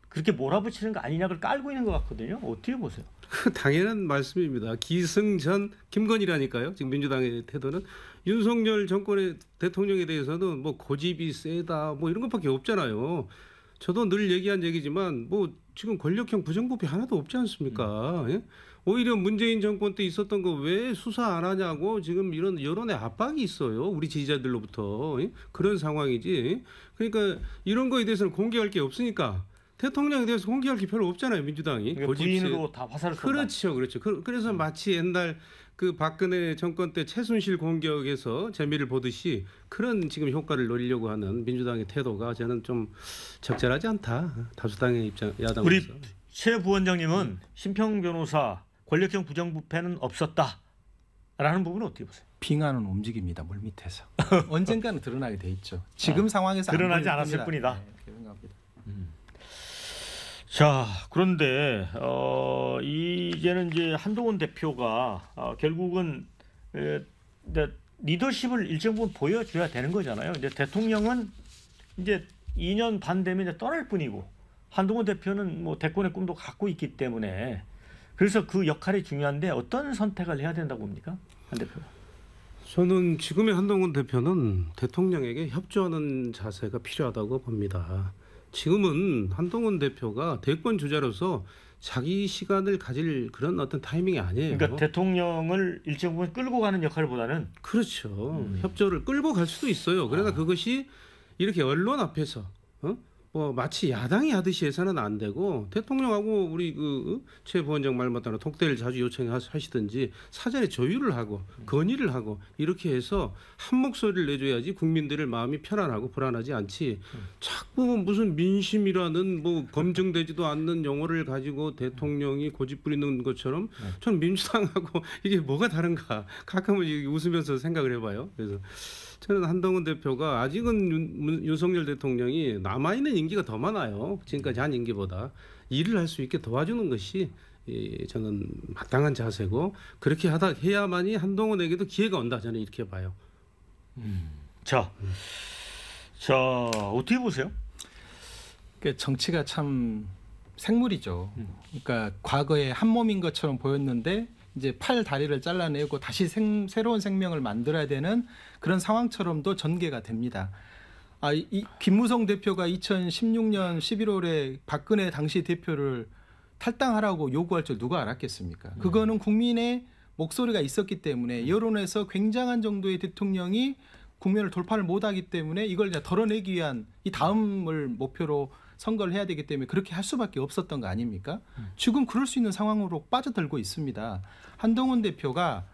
그렇게 몰아붙이는 거아니냐 그걸 깔고 있는 것 같거든요. 어떻게 보세요? 당연한 말씀입니다. 기승전 김건희라니까요. 지금 민주당의 태도는 윤석열 정권의 대통령에 대해서는 뭐 고집이 세다 뭐 이런 것밖에 없잖아요. 저도 늘 얘기한 얘기지만 뭐 지금 권력형 부정부패 하나도 없지 않습니까? 음. 예? 오히려 문재인 정권 때 있었던 거 왜 수사 안 하냐고 지금 이런 여론의 압박이 있어요. 우리 지지자들로부터 그런 상황이지. 그러니까 이런 거에 대해서는 공개할 게 없으니까 대통령에 대해서 공개할 게 별로 없잖아요 민주당이 그러니까 고집으로 다 화살을 쏜다. 그렇죠, 그렇죠. 그, 래서 음. 마치 옛날 그 박근혜 정권 때 최순실 공격에서 재미를 보듯이 그런 지금 효과를 노리려고 하는 민주당의 태도가 저는 좀 적절하지 않다. 다수당의 입장 야당으로서. 우리 최 부원장님은 음. 신평 변호사 권력형 부정부패는 없었다. 라는 부분은 어떻게 보세요? 빙하는 움직입니다. 물밑에서. 언젠가는 드러나게 돼 있죠. 아, 지금 아, 상황에서 드러나지 않았을 뿐이다. 네, 생다 음. 자, 그런데 어, 이제는 이제 한동훈 대표가 어, 결국은 에, 리더십을 일정 부분 보여줘야 되는 거잖아요. 이제 대통령은 이제 2년 반 되면 이제 떠날 뿐이고 한동훈 대표는 뭐 대권의 꿈도 갖고 있기 때문에 그래서 그 역할이 중요한데 어떤 선택을 해야 된다고 봅니까? 한 대표. 저는 지금의 한동훈 대표는 대통령에게 협조하는 자세가 필요하다고 봅니다. 지금은 한동훈 대표가 대권 주자로서 자기 시간을 가질 그런 어떤 타이밍이 아니에요. 그러니까 대통령을 일정 부분 끌고 가는 역할보다는 그렇죠. 음. 협조를 끌고 갈 수도 있어요. 그러나 아. 그것이 이렇게 언론 앞에서 어? 뭐 마치 야당이 하듯이 해서는 안 되고 대통령하고 우리 그최 어? 부원장 말마따나 독대를 자주 요청하시든지 사전에 조율을 하고 건의를 하고 이렇게 해서 한 목소리를 내줘야지 국민들의 마음이 편안하고 불안하지 않지 자꾸 무슨 민심이라는 뭐 검증되지도 않는 용어를 가지고 대통령이 고집부리는 것처럼 전 민주당하고 이게 뭐가 다른가 가끔은 웃으면서 생각을 해봐요 그래서 저는 한동훈 대표가 아직은 윤, 윤석열 대통령이 남아있는 임기가 더 많아요. 지금까지 한 임기보다. 일을 할 수 있게 도와주는 것이 이, 저는 마땅한 자세고 그렇게 하다 해야만이 한동훈에게도 기회가 온다 저는 이렇게 봐요. 음. 자, 자 어떻게 보세요? 그 정치가 참 생물이죠. 음. 그러니까 과거에 한 몸인 것처럼 보였는데 이제 팔 다리를 잘라내고 다시 생, 새로운 생명을 만들어야 되는 그런 상황처럼도 전개가 됩니다. 아, 이 김무성 대표가 2016년 11월에 박근혜 당시 대표를 탈당하라고 요구할 줄 누가 알았겠습니까? 네. 그거는 국민의 목소리가 있었기 때문에 네. 여론에서 굉장한 정도의 대통령이 국면을 돌파를 못하기 때문에 이걸 이제 덜어내기 위한 이 다음을 목표로 선거를 해야 되기 때문에 그렇게 할 수밖에 없었던 거 아닙니까? 음. 지금 그럴 수 있는 상황으로 빠져들고 있습니다. 한동훈 대표가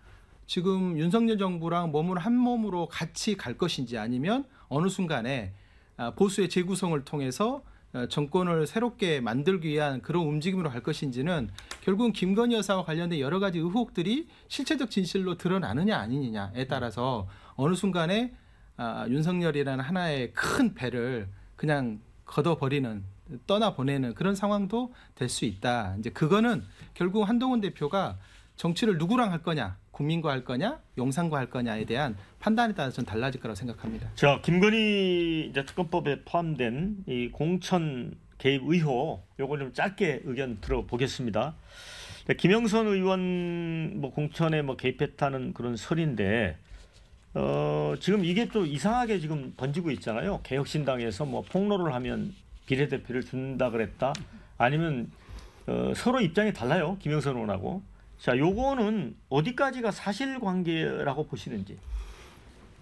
지금 윤석열 정부랑 몸을 한 몸으로 같이 갈 것인지 아니면 어느 순간에 아, 보수의 재구성을 통해서 어, 정권을 새롭게 만들기 위한 그런 움직임으로 갈 것인지는 결국은 김건희 여사와 관련된 여러 가지 의혹들이 실체적 진실로 드러나느냐 아니냐에 따라서 어느 순간에 아, 윤석열이라는 하나의 큰 배를 그냥 걷어버리는 떠나보내는 그런 상황도 될 수 있다. 이제 그거는 결국 한동훈 대표가 정치를 누구랑 할 거냐, 국민과 할 거냐, 용산과 할 거냐에 대한 판단에 따라서 는 달라질 거라고 생각합니다. 자, 김건희 이제 특검법에 포함된 이 공천 개입 의혹 요거 좀 짧게 의견 들어보겠습니다. 김영선 의원 뭐 공천에 뭐 개입했다는 그런 설인데 어, 지금 이게 또 이상하게 지금 번지고 있잖아요. 개혁신당에서 뭐 폭로를 하면 비례대표를 준다 그랬다. 아니면 어, 서로 입장이 달라요. 김영선 의원하고. 자, 요거는 어디까지가 사실관계라고 보시는지.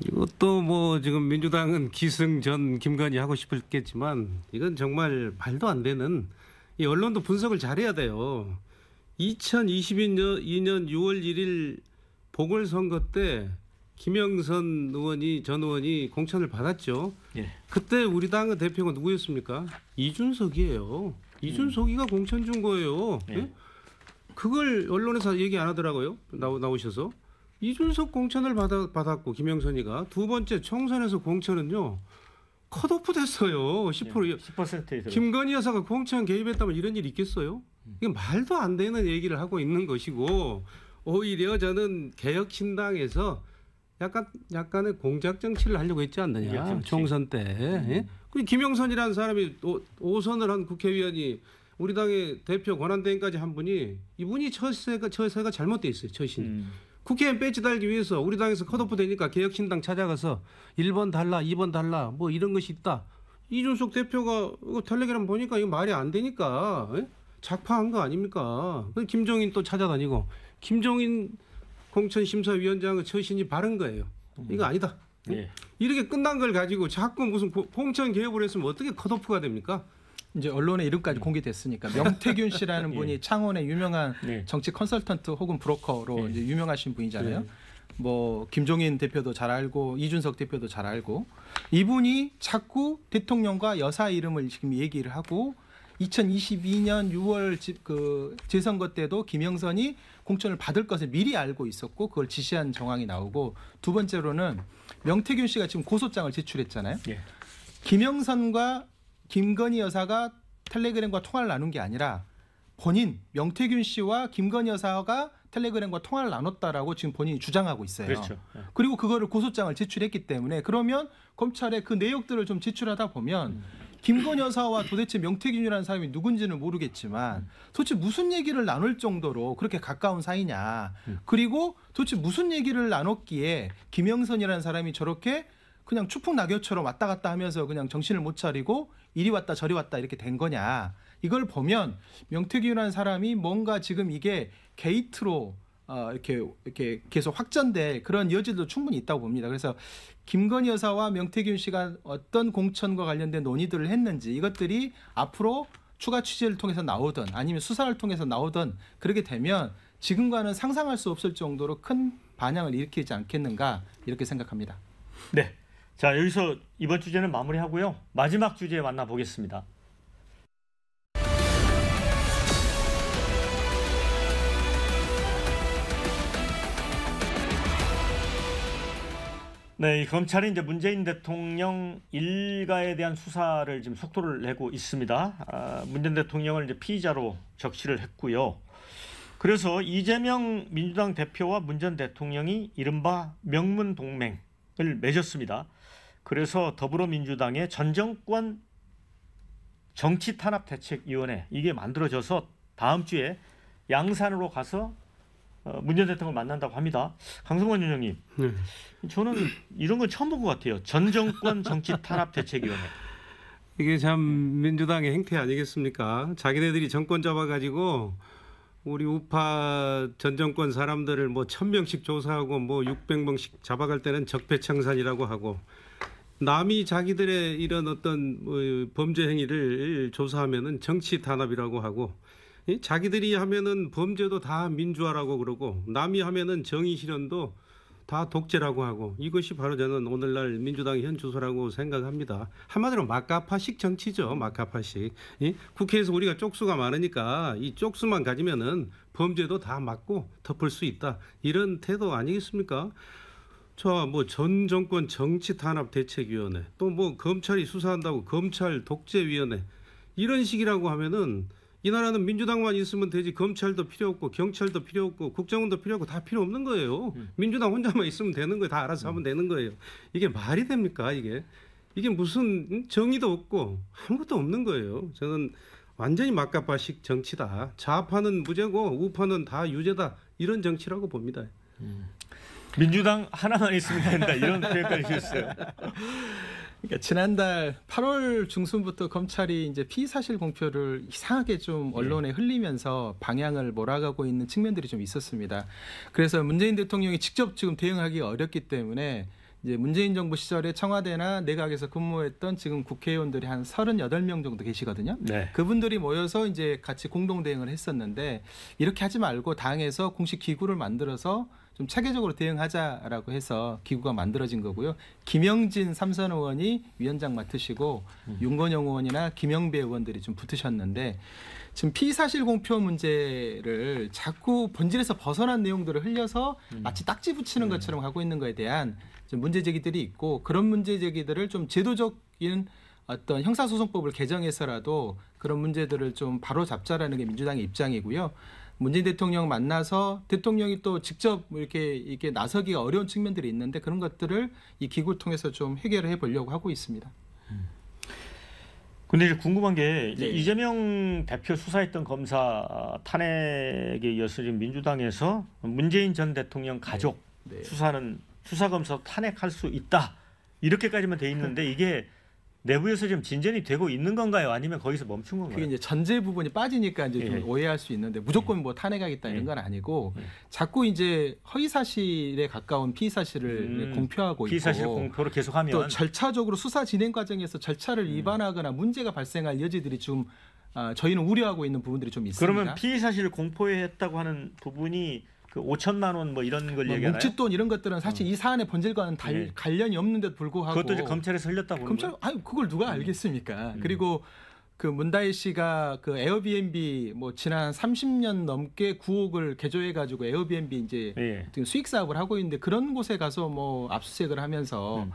이것도 뭐 지금 민주당은 기승 전 김건희 하고 싶겠지만 이건 정말 말도 안 되는 이 언론도 분석을 잘해야 돼요. 2022년 2년 6월 1일 보궐선거 때 김영선 의원이 전 의원이 공천을 받았죠. 예. 그때 우리 당의 대표가 누구였습니까? 이준석이에요. 이준석이가 음. 공천 준 거예요. 예. 예? 그걸 언론에서 얘기 안 하더라고요. 나오, 나오셔서. 이준석 공천을 받아, 받았고 김영선이가 두 번째 총선에서 공천은요. 컷오프 됐어요. 10%. 1 0 김건희 여사가 공천 개입했다면 이런 일 있겠어요? 음. 이게 말도 안 되는 얘기를 하고 있는 것이고 오히려 저는 개혁신당에서 약간 약간의 공작 정치를 하려고 했지 않느냐 총선 때. 음. 예? 김영선이라는 사람이 오, 오선을 한 국회의원이 우리 당의 대표 권한대행까지 한 분이 이분이 처세가 처세가 잘못돼 있어요. 처신이. 음. 국회의원 배지 달기 위해서 우리 당에서 컷오프 되니까 개혁신당 찾아가서 1번 달라, 2번 달라, 뭐 이런 것이 있다. 이준석 대표가 이거 텔레그램 보니까 이거 말이 안 되니까 에? 예? 작파한 거 아닙니까? 그 김종인 또 찾아다니고 김종인 공천심사위원장의 처신이 바른 거예요. 이거 아니다. 음. 예. 이렇게 끝난 걸 가지고 자꾸 무슨 공천 개혁을 했으면 어떻게 컷오프가 됩니까? 이제 언론의 이름까지 음. 공개됐으니까 명태균 씨라는 예. 분이 창원의 유명한 예. 정치 컨설턴트 혹은 브로커로 예. 이제 유명하신 분이잖아요. 뭐 김종인 대표도 잘 알고 이준석 대표도 잘 알고 이분이 자꾸 대통령과 여사 이름을 지금 얘기를 하고 2022년 6월 그 재선거 때도 김영선이 공천을 받을 것을 미리 알고 있었고 그걸 지시한 정황이 나오고 두 번째로는 명태균 씨가 지금 고소장을 제출했잖아요. 예. 김영선과 김건희 여사가 텔레그램과 통화를 나눈 게 아니라 본인 명태균 씨와 김건희 여사가 텔레그램과 통화를 나눴다라고 지금 본인이 주장하고 있어요. 그렇죠. 예. 그리고 그거를 고소장을 제출했기 때문에 그러면 검찰에 그 내역들을 좀 제출하다 보면 음. 김건희 여사와 도대체 명태균이라는 사람이 누군지는 모르겠지만 음. 도대체 무슨 얘기를 나눌 정도로 그렇게 가까운 사이냐. 음. 그리고 도대체 무슨 얘기를 나눴기에 김영선이라는 사람이 저렇게 그냥 추풍 낙엽처럼 왔다 갔다 하면서 그냥 정신을 못 차리고 이리 왔다 저리 왔다 이렇게 된 거냐. 이걸 보면 명태균이라는 사람이 뭔가 지금 이게 게이트로 어, 이렇게 이렇게 계속 확전돼 그런 여지도 충분히 있다고 봅니다. 그래서 김건희 여사와 명태균 씨가 어떤 공천과 관련된 논의들을 했는지 이것들이 앞으로 추가 취재를 통해서 나오든 아니면 수사를 통해서 나오든 그렇게 되면 지금과는 상상할 수 없을 정도로 큰 반향을 일으키지 않겠는가 이렇게 생각합니다. 네, 자, 여기서 이번 주제는 마무리하고요. 마지막 주제 만나보겠습니다. 네, 검찰이 이제 문재인 대통령 일가에 대한 수사를 지금 속도를 내고 있습니다. 아, 문재인 대통령을 이제 피의자로 적시를 했고요. 그래서 이재명 민주당 대표와 문전 대통령이 이른바 명문 동맹을 맺었습니다. 그래서 더불어민주당의 전정권 정치탄압대책위원회 이게 만들어져서 다음 주에 양산으로 가서 어, 문재인 대통령을 만난다고 합니다. 강성원 위원장님, 네. 저는 이런 건 처음 본것 같아요. 전정권 정치탄압대책위원회. 이게 참 민주당의 행태 아니겠습니까? 자기네들이 정권 잡아가지고 우리 우파 전 정권 사람들을 뭐 천명씩 조사하고 뭐 육백 명씩 잡아갈 때는 적폐청산이라고 하고 남이 자기들의 이런 어떤 뭐 범죄 행위를 조사하면은 정치 단합이라고 하고 자기들이 하면은 범죄도 다 민주화라고 그러고 남이 하면은 정의 실현도 다 독재라고 하고 이것이 바로 저는 오늘날 민주당 현 주소라고 생각합니다. 한마디로 마카파식 정치죠. 마카파식. 예? 국회에서 우리가 쪽수가 많으니까 이 쪽수만 가지면은 범죄도 다 막고 덮을 수 있다. 이런 태도 아니겠습니까? 저뭐전 정권 정치 탄압 대책위원회 또 뭐 검찰이 수사한다고 검찰 독재위원회 이런 식이라고 하면은 이 나라는 민주당만 있으면 되지 검찰도 필요 없고 경찰도 필요 없고 국정원도 필요 없고 다 필요 없는 거예요. 음. 민주당 혼자만 있으면 되는 거예요. 다 알아서 음. 하면 되는 거예요. 이게 말이 됩니까 이게? 이게 무슨 정의도 없고 아무것도 없는 거예요. 저는 완전히 막가파식 정치다. 좌파는 무죄고 우파는 다 유죄다. 이런 정치라고 봅니다. 음. 민주당 하나만 있으면 된다 이런 표현까지 주셨어요. 그러니까 지난달 8월 중순부터 검찰이 이제 피의 사실 공표를 이상하게 좀 예. 언론에 흘리면서 방향을 몰아가고 있는 측면들이 좀 있었습니다. 그래서 문재인 대통령이 직접 지금 대응하기 어렵기 때문에 이제 문재인 정부 시절에 청와대나 내각에서 근무했던 지금 국회의원들이 한 38명 정도 계시거든요. 네. 그분들이 모여서 이제 같이 공동 대응을 했었는데 이렇게 하지 말고 당에서 공식 기구를 만들어서 좀 체계적으로 대응하자라고 해서 기구가 만들어진 거고요. 김영진 삼선 의원이 위원장 맡으시고 음. 윤건영 의원이나 김영배 의원들이 좀 붙으셨는데 지금 피사실 공표 문제를 자꾸 본질에서 벗어난 내용들을 흘려서 음. 마치 딱지 붙이는 네. 것처럼 하고 있는 것에 대한 문제 제기들이 있고 그런 문제 제기들을 좀 제도적인 어떤 형사소송법을 개정해서라도 그런 문제들을 좀 바로 잡자라는 게 민주당의 입장이고요. 문재인 대통령 만나서 대통령이 또 직접 이렇게 이게 나서기가 어려운 측면들이 있는데 그런 것들을 이 기구를 통해서 좀 해결을 해보려고 하고 있습니다. 근데 이제 궁금한 게 네. 이재명 대표 수사했던 검사 아, 탄핵에 이어서 지금 민주당에서 문재인 전 대통령 네. 가족 네. 네. 수사는 수사 검사 탄핵할 수 있다 이렇게까지만 돼 있는데 이게 내부에서 지금 진전이 되고 있는 건가요? 아니면 거기서 멈춘 건가요? 그게 이제 전제 부분이 빠지니까 이제 좀 예, 예. 오해할 수 있는데 무조건 예. 뭐 탄핵하겠다 이런 건 아니고 자꾸 이제 허위 사실에 가까운 피의 사실을 음, 공표하고 피의 사실 공표를 계속하면 또 절차적으로 수사 진행 과정에서 절차를 음. 위반하거나 문제가 발생할 여지들이 좀 아, 저희는 우려하고 있는 부분들이 좀 있습니다. 그러면 피의 사실을 공포했다고 하는 부분이 그 5천만 원 뭐 이런 걸뭐 얘기하나요? 묵돈 이런 것들은 사실 음. 이 사안의 본질과는 달, 네. 관련이 없는데 불구하고 그것도 이제 검찰에서 렸다 보는 검찰 아 그걸 누가 음. 알겠습니까? 음. 그리고 그 문다혜 씨가 그 에어비앤비 뭐 지난 30년 넘게 9억을 개조해 가지고 에어비앤비 이제 예. 수익 사업을 하고 있는데 그런 곳에 가서 뭐압수색을 하면서 음.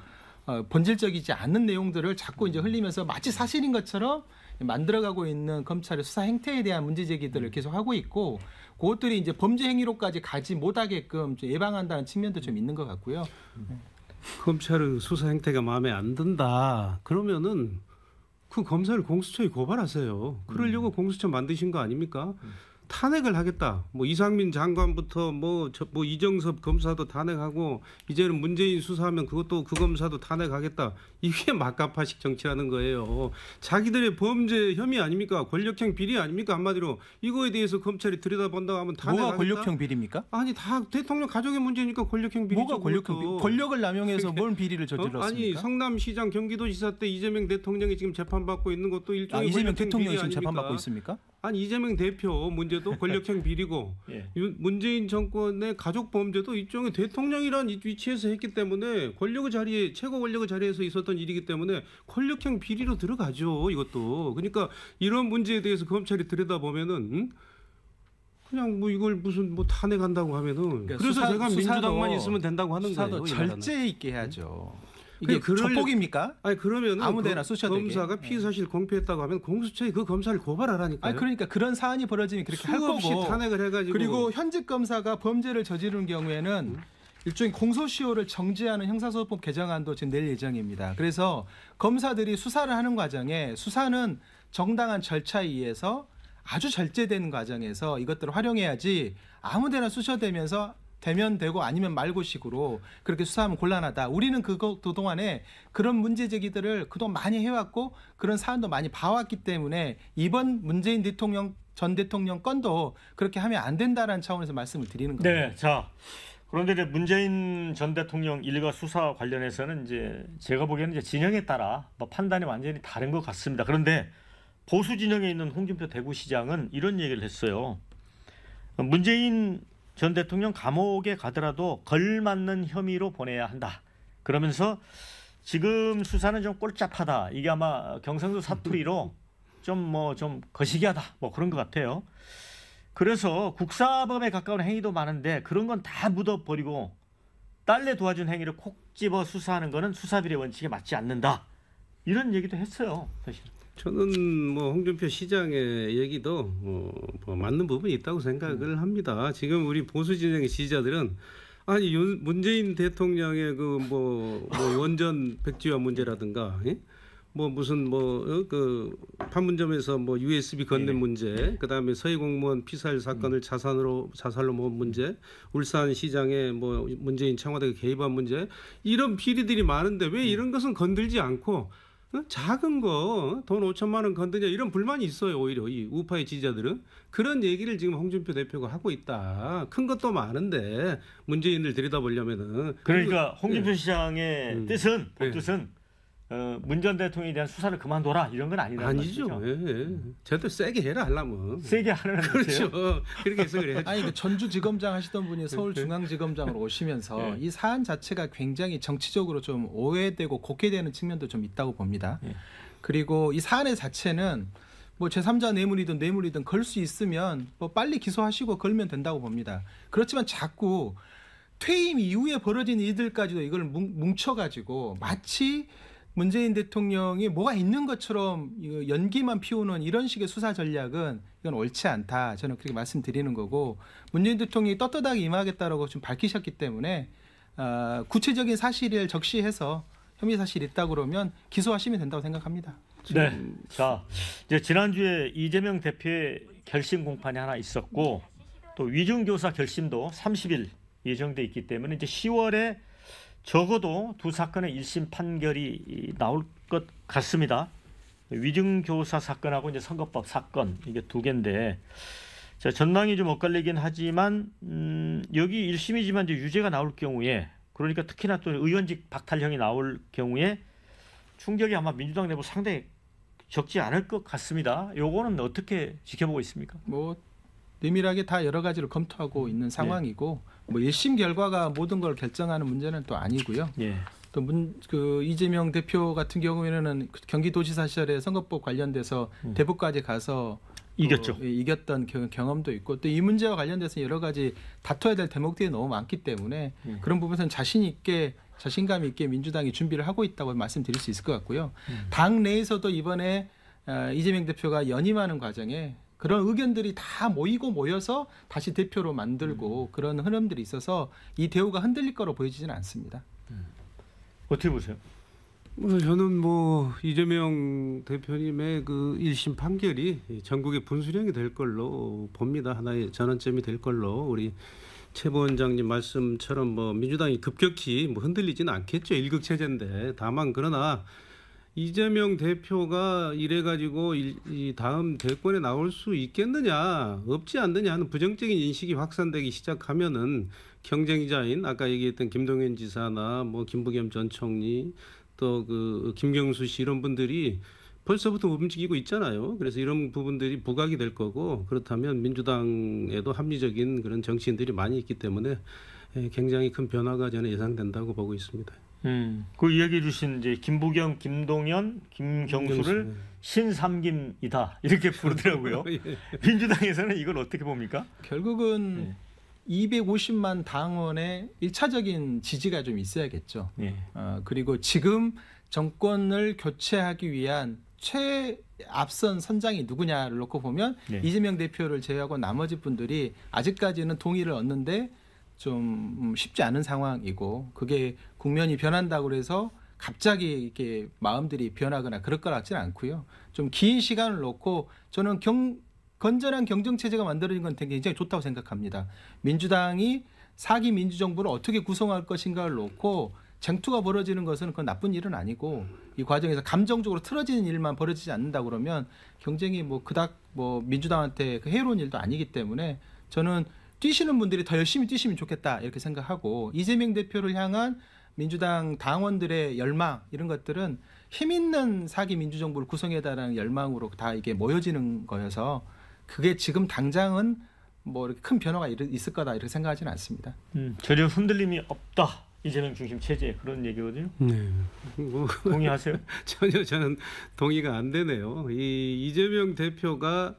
어, 본질적이지 않는 내용들을 자꾸 이제 흘리면서 마치 사실인 것처럼 만들어가고 있는 검찰의 수사 행태에 대한 문제 제기들을 음. 계속 하고 있고 그것들이 이제 범죄 행위로까지 가지 못하게끔 예방한다는 측면도 좀 있는 것 같고요. 네. 검찰의 수사 행태가 마음에 안 든다. 그러면은 그 검사를 공수처에 고발하세요. 그러려고 음. 공수처 만드신 거 아닙니까? 음. 탄핵을 하겠다. 뭐 이상민 장관부터 뭐, 저, 뭐 이정섭 검사도 탄핵하고 이제는 문재인 수사하면 그것도 그 검사도 탄핵하겠다. 이게 막가파식 정치라는 거예요. 자기들의 범죄 혐의 아닙니까? 권력형 비리 아닙니까? 한마디로 이거에 대해서 검찰이 들여다본다 하면 탄핵 뭐가 권력형 비리입니까? 아니 다 대통령 가족의 문제니까 권력형 비리죠. 뭐가 권력형 비리? 권력을 남용해서 뭘 비리를 어? 저질렀습니까? 어? 아니 성남시장 경기도지사 때 이재명 대통령이 지금 재판받고 있는 것도 일종의 아, 이재명 대통령이 지금 재판받고 있습니까? 아니 이재명 대표 문제 범죄도 권력형 비리고 예. 문재인 정권의 가족 범죄도 일종의 대통령이란 위치에서 했기 때문에 권력의 자리에 최고 권력의 자리에서 있었던 일이기 때문에 권력형 비리로 들어가죠 이것도 그러니까 이런 문제에 대해서 검찰이 들여다보면은 그냥 뭐 이걸 무슨 뭐 탄핵한다고 하면은 그러니까 그래서 수사, 제가 민주당만 있으면 된다고 하는 거예요. 절제 있게 해야죠. 음? 이게 그럴, 접입니까 아니 그러면 아무데나 쏘셔 검사가 피의 네. 사실 공표했다고 하면 공수처에 그 검사를 고발하라니까. 아 그러니까 그런 사안이 벌어지면 그렇게 할 거고. 탄핵을 해가지고 그리고 현직 검사가 범죄를 저지른 경우에는 음. 일종의 공소시효를 정지하는 형사소법 개정안도 지금 낼 예정입니다. 그래서 검사들이 수사를 하는 과정에 수사는 정당한 절차에 의해서 아주 절제된 과정에서 이것들을 활용해야지 아무데나 쑤셔대면서 되면 되고 아니면 말고식으로 그렇게 수사하면 곤란하다. 우리는 그거 그동안에 그런 문제 제기들을 그동안 많이 해왔고 그런 사안도 많이 봐왔기 때문에 이번 문재인 대통령 전 대통령 건도 그렇게 하면 안 된다라는 차원에서 말씀을 드리는 겁니다. 네, 자 그런데 이제 문재인 전 대통령 일가 수사 관련해서는 이제 제가 보기에는 이제 진영에 따라 뭐 판단이 완전히 다른 것 같습니다. 그런데 보수 진영에 있는 홍준표 대구시장은 이런 얘기를 했어요. 문재인 전 대통령 감옥에 가더라도 걸맞는 혐의로 보내야 한다. 그러면서 지금 수사는 좀 꼴짝하다. 이게 아마 경상도 사투리로 좀 뭐좀 뭐 거시기하다. 뭐 그런 것 같아요. 그래서 국사범에 가까운 행위도 많은데 그런 건 다 묻어버리고 딸내 도와준 행위를 콕 집어 수사하는 것은 수사비례 원칙에 맞지 않는다. 이런 얘기도 했어요. 사실. 저는 뭐 홍준표 시장의 얘기도 뭐, 뭐 맞는 부분이 있다고 생각을 음. 합니다. 지금 우리 보수 진영의 지지자들은 아니 문재인 대통령의 그뭐 뭐 원전 백지화 문제라든가 예? 뭐 무슨 뭐그 어? 판문점에서 뭐 USB 건넨 예. 문제, 그다음에 서해 공무원 피살 사건을 음. 자산으로 자살로 모은 문제, 음. 울산 시장에 뭐 문재인 청와대가 그 개입한 문제 이런 비리들이 많은데 왜 이런 것은 건들지 않고 작은 거 돈 5천만 원 건드냐 이런 불만이 있어요 오히려 이 우파의 지지자들은 그런 얘기를 지금 홍준표 대표가 하고 있다 큰 것도 많은데 문재인을 들여다보려면은 그러니까 홍준표 예. 시장의 음. 뜻은 예. 뜻은 어, 문전 대통령에 대한 수사를 그만둬라 이런 건 아니라는 아니죠. 저도 예. 예. 세게 해라 하려면 세게 하라는 그렇죠. 그렇게 해석을 해야 아니 그 전주지검장 하시던 분이 서울중앙지검장으로 오시면서 예. 이 사안 자체가 굉장히 정치적으로 좀 오해되고 곡해되는 측면도 좀 있다고 봅니다. 예. 그리고 이 사안의 자체는 뭐 제3자 뇌물이든 뇌물이든 걸 수 있으면 뭐 빨리 기소하시고 걸면 된다고 봅니다. 그렇지만 자꾸 퇴임 이후에 벌어진 일들까지도 이걸 뭉, 뭉쳐가지고 마치 문재인 대통령이 뭐가 있는 것처럼 연기만 피우는 이런 식의 수사 전략은 이건 옳지 않다. 저는 그렇게 말씀드리는 거고 문재인 대통령이 떳떳하게 임하겠다라고 좀 밝히셨기 때문에 어, 구체적인 사실을 적시해서 혐의 사실 있다 그러면 기소하시면 된다고 생각합니다. 네. 자, 이제 지난주에 이재명 대표의 결심 공판이 하나 있었고 또 위중교사 결심도 30일 예정돼 있기 때문에 이제 10월에 적어도 두 사건의 1심 판결이 나올 것 같습니다. 위증교사 사건하고 이제 선거법 사건 이게 두 개인데 자, 전망이 좀 엇갈리긴 하지만 음, 여기 1심이지만 이제 유죄가 나올 경우에 그러니까 특히나 또 의원직 박탈형이 나올 경우에 충격이 아마 민주당 내부 상당 적지 않을 것 같습니다. 요거는 어떻게 지켜보고 있습니까? 뭐 내밀하게 다 여러 가지를 검토하고 있는 상황이고 네. 뭐 일심 결과가 모든 걸 결정하는 문제는 또 아니고요. 예. 또문 그 이재명 대표 같은 경우에는 경기도지사 시절에 선거법 관련돼서 음. 대법까지 가서 이겼죠. 그, 이겼던 경험도 있고 또 이 문제와 관련돼서 여러 가지 다퉈야 될 대목들이 너무 많기 때문에 음. 그런 부분에서는 자신 있게 자신감 있게 민주당이 준비를 하고 있다고 말씀드릴 수 있을 것 같고요. 음. 당 내에서도 이번에 아, 이재명 대표가 연임하는 과정에 그런 의견들이 다 모이고 모여서 다시 대표로 만들고 음. 그런 흐름들이 있어서 이 대우가 흔들릴 거로 보여지지는 않습니다. 음. 어떻게 보세요? 뭐 저는 뭐 이재명 대표님의 그 1심 판결이 전국의 분수령이 될 걸로 봅니다. 하나의 전환점이 될 걸로 우리 최 부원장님 말씀처럼 뭐 민주당이 급격히 뭐 흔들리지는 않겠죠. 일극 체제인데 다만 그러나 이재명 대표가 이래가지고 이 다음 대권에 나올 수 있겠느냐, 없지 않느냐 하는 부정적인 인식이 확산되기 시작하면은 경쟁자인 아까 얘기했던 김동연 지사나 뭐 김부겸 전 총리 또 그 김경수 씨 이런 분들이 벌써부터 움직이고 있잖아요. 그래서 이런 부분들이 부각이 될 거고 그렇다면 민주당에도 합리적인 그런 정치인들이 많이 있기 때문에 예, 굉장히 큰 변화가 저는 예상된다고 보고 있습니다. 음. 그 이야기해 주신 이제 김부경, 김동연, 김경수를 네. 신삼김이다 이렇게 부르더라고요. 예. 민주당에서는 이걸 어떻게 봅니까? 결국은 예. 250만 당원의 일차적인 지지가 좀 있어야겠죠. 예. 어, 그리고 지금 정권을 교체하기 위한 최 앞선 선장이 누구냐를 놓고 보면 네. 이재명 대표를 제외하고 나머지 분들이 아직까지는 동의를 얻는데 좀 쉽지 않은 상황이고 그게 국면이 변한다고 해서 갑자기 이렇게 마음들이 변하거나 그럴 것 같지는 않고요. 좀 긴 시간을 놓고 저는 경, 건전한 경정 체제가 만들어진 건 굉장히 좋다고 생각합니다. 민주당이 사기 민주정부를 어떻게 구성할 것인가를 놓고 쟁투가 벌어지는 것은 그건 나쁜 일은 아니고 이 과정에서 감정적으로 틀어지는 일만 벌어지지 않는다 그러면 경쟁이 뭐 그닥 뭐 민주당한테 그 해로운 일도 아니기 때문에 저는 뛰시는 분들이 더 열심히 뛰시면 좋겠다 이렇게 생각하고 이재명 대표를 향한 민주당 당원들의 열망 이런 것들은 힘 있는 사기 민주정부를 구성해달라는 열망으로 다 이게 모여지는 거여서 그게 지금 당장은 뭐 이렇게 큰 변화가 있을 거다 이렇게 생각하지는 않습니다. 음, 전혀 흔들림이 없다. 이재명 중심 체제 그런 얘기거든요. 네. 뭐 동의하세요? 전혀 저는 동의가 안 되네요. 이 이재명 대표가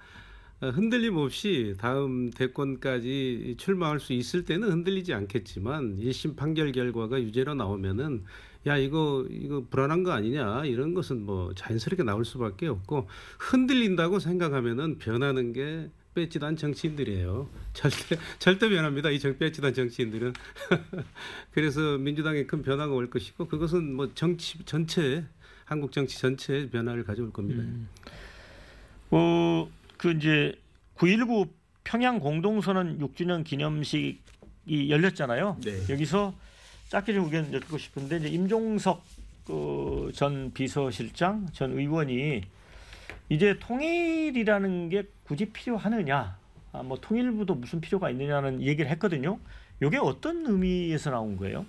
어, 흔들림 없이 다음 대권까지 출마할 수 있을 때는 흔들리지 않겠지만 1심 판결 결과가 유죄로 나오면은 야 이거 이거 불안한 거 아니냐 이런 것은 뭐 자연스럽게 나올 수밖에 없고 흔들린다고 생각하면은 변하는 게 빼지단 정치인들이에요. 절대 절대 변합니다. 이 정빼지단 정치인들은 그래서 민주당에 큰 변화가 올 것이고 그것은 뭐 정치 전체 한국 정치 전체의 변화를 가져올 겁니다. 음. 어. 그 이제 9.19 평양 공동선언 6주년 기념식이 열렸잖아요. 네. 여기서 짧게 좀 의견 여쭙고 싶은데 이제 임종석 그전 비서실장 전 의원이 이제 통일이라는 게 굳이 필요하느냐, 아, 뭐 통일부도 무슨 필요가 있느냐는 얘기를 했거든요. 이게 어떤 의미에서 나온 거예요?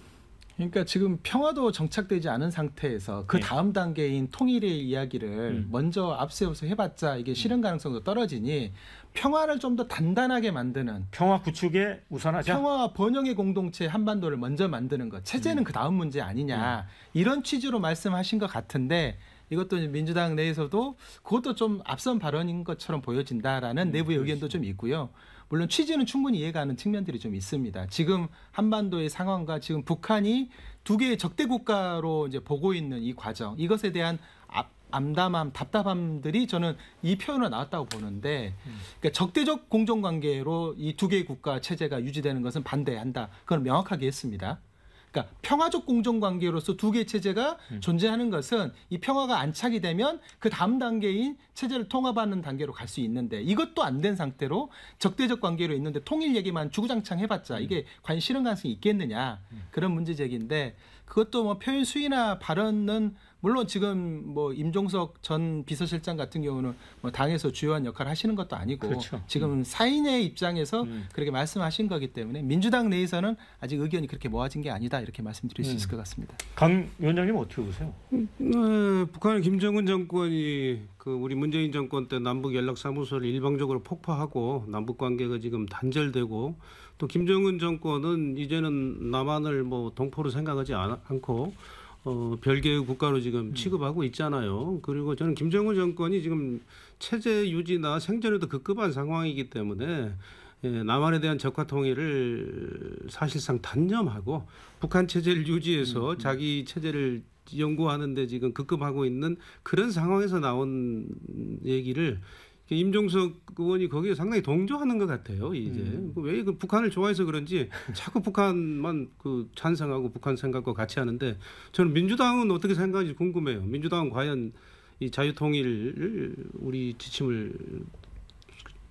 그러니까 지금 평화도 정착되지 않은 상태에서 그 네. 다음 네. 단계인 통일의 이야기를 음. 먼저 앞세워서 해봤자 이게 음. 실현 가능성도 떨어지니 평화를 좀 더 단단하게 만드는 평화 구축에 우선하자 평화 번영의 공동체 한반도를 먼저 만드는 것 체제는 음. 그 다음 문제 아니냐 음. 이런 취지로 말씀하신 것 같은데 이것도 민주당 내에서도 그것도 좀 앞선 발언인 것처럼 보여진다라는 음, 내부의 의견도 좀 있고요. 물론 취지는 충분히 이해가 는 측면들이 좀 있습니다. 지금 한반도의 상황과 지금 북한이 두 개의 적대 국가로 이제 보고 있는 이 과정 이것에 대한 앞, 암담함, 답답함들이 저는 이 표현으로 나왔다고 보는데 음. 그러니까 적대적 공정관계로 이 두 개의 국가 체제가 유지되는 것은 반대한다. 그건 명확하게 했습니다. 그러니까 평화적 공정 관계로서 두 개의 체제가 음. 존재하는 것은 이 평화가 안착이 되면 그 다음 단계인 체제를 통합하는 단계로 갈 수 있는데 이것도 안 된 상태로 적대적 관계로 있는데 통일 얘기만 주구장창 해봤자 음. 이게 과연 실현 가능성이 있겠느냐 음. 그런 문제 제기인데 그것도 뭐 표현 수위나 발언은 물론 지금 뭐 임종석 전 비서실장 같은 경우는 뭐 당에서 주요한 역할을 하시는 것도 아니고 그렇죠. 지금 음. 사인의 입장에서 음. 그렇게 말씀하신 거기 때문에 민주당 내에서는 아직 의견이 그렇게 모아진 게 아니다 이렇게 말씀드릴 수 음. 있을 것 같습니다. 강 위원장님 어떻게 보세요? 네, 북한의 김정은 정권이 그 우리 문재인 정권 때 남북 연락 사무소를 일방적으로 폭파하고 남북 관계가 지금 단절되고 또 김정은 정권은 이제는 남한을 뭐 동포로 생각하지 않, 않고 어, 별개의 국가로 지금 음. 취급하고 있잖아요. 그리고 저는 김정은 정권이 지금 체제 유지나 생존에도 급급한 상황이기 때문에 예, 남한에 대한 적화 통일을 사실상 단념하고 북한 체제를 유지해서 음, 음. 자기 체제를 연구하는데 지금 급급하고 있는 그런 상황에서 나온 얘기를 그 임종석 의원이 거기에 상당히 동조하는 것 같아요. 이제 음. 왜그 그 북한을 좋아해서 그런지 자꾸 북한만 그 찬성하고 북한 생각과 같이 하는데 저는 민주당은 어떻게 생각하는지 궁금해요. 민주당은 과연 이 자유통일 우리 지침을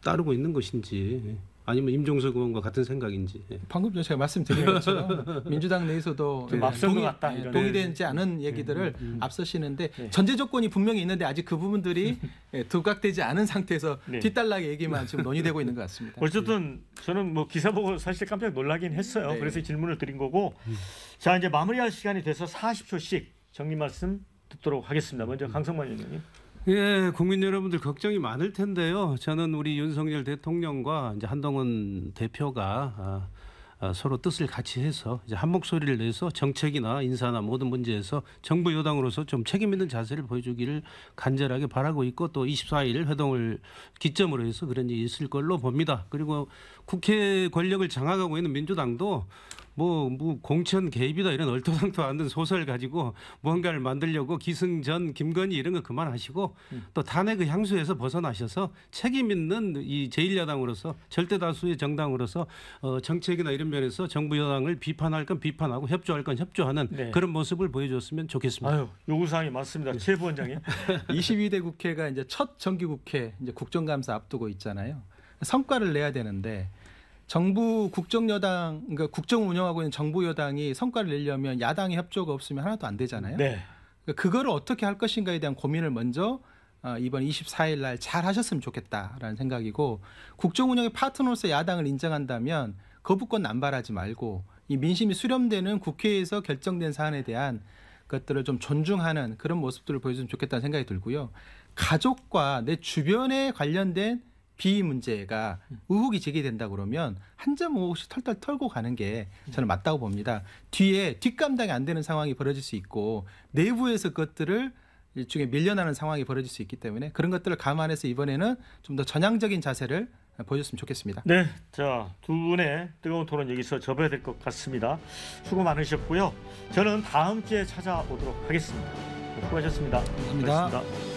따르고 있는 것인지. 아니면 임종석 의원과 같은 생각인지. 예. 방금 전 제가 말씀드린 것처럼 민주당 내에서도 네. 동의, 같다, 네. 예, 동의되지 않은 얘기들을 음, 음. 앞서시는데 네. 전제 조건이 분명히 있는데 아직 그 부분들이 두각되지 않은 상태에서 뒷달락 네. 얘기만 지금 논의되고 있는 것 같습니다. 어쨌든 저는 뭐 기사 보고 사실 깜짝 놀라긴 했어요. 네. 그래서 질문을 드린 거고 음. 자 이제 마무리할 시간이 돼서 40초씩 정리 말씀 듣도록 하겠습니다. 먼저 음. 강성만 의원님. 예, 국민 여러분들 걱정이 많을 텐데요. 저는 우리 윤석열 대통령과 이제 한동훈 대표가 아, 아, 서로 뜻을 같이 해서 이제 한 목소리를 내서 정책이나 인사나 모든 문제에서 정부 여당으로서 좀 책임 있는 자세를 보여주기를 간절하게 바라고 있고 또 24일 회동을 기점으로 해서 그런 일이 있을 걸로 봅니다. 그리고 국회 권력을 장악하고 있는 민주당도 뭐, 뭐 공천 개입이다 이런 얼토당토 않는 소설 가지고 무언가를 만들려고 기승전 김건희 이런 거 그만하시고 음. 또 탄핵의 그 향수에서 벗어나셔서 책임 있는 이 제1야당으로서 절대 다수의 정당으로서 어, 정책이나 이런 면에서 정부 여당을 비판할 건 비판하고 협조할 건 협조하는 네. 그런 모습을 보여줬으면 좋겠습니다. 아유, 요구사항이 맞습니다. 네. 최 부원장님. 22대 국회가 이제 첫 정기국회 이제 국정감사 앞두고 있잖아요. 성과를 내야 되는데 정부 국정 여당 그러니까 국정 운영하고 있는 정부 여당이 성과를 내려면 야당의 협조가 없으면 하나도 안 되잖아요. 네. 그러니까 그거 어떻게 할 것인가에 대한 고민을 먼저 어, 이번 24일 날 잘 하셨으면 좋겠다라는 생각이고 국정 운영의 파트너로서 야당을 인정한다면 거부권 남발하지 말고 이 민심이 수렴되는 국회에서 결정된 사안에 대한 것들을 좀 존중하는 그런 모습들을 보여주면 좋겠다는 생각이 들고요. 가족과 내 주변에 관련된 비 문제가 의혹이 제기된다 그러면 한점 의혹씩 털털 털고 가는 게 저는 맞다고 봅니다. 뒤에 뒷감당이 안 되는 상황이 벌어질 수 있고 내부에서 것들을 일종의 밀려나는 상황이 벌어질 수 있기 때문에 그런 것들을 감안해서 이번에는 좀 더 전향적인 자세를 보여줬으면 좋겠습니다. 네, 자두 분의 뜨거운 토론 여기서 접어야 될 것 같습니다. 수고 많으셨고요. 저는 다음 주에 찾아오도록 하겠습니다. 수고하셨습니다. 감사합니다. 수고하셨습니다.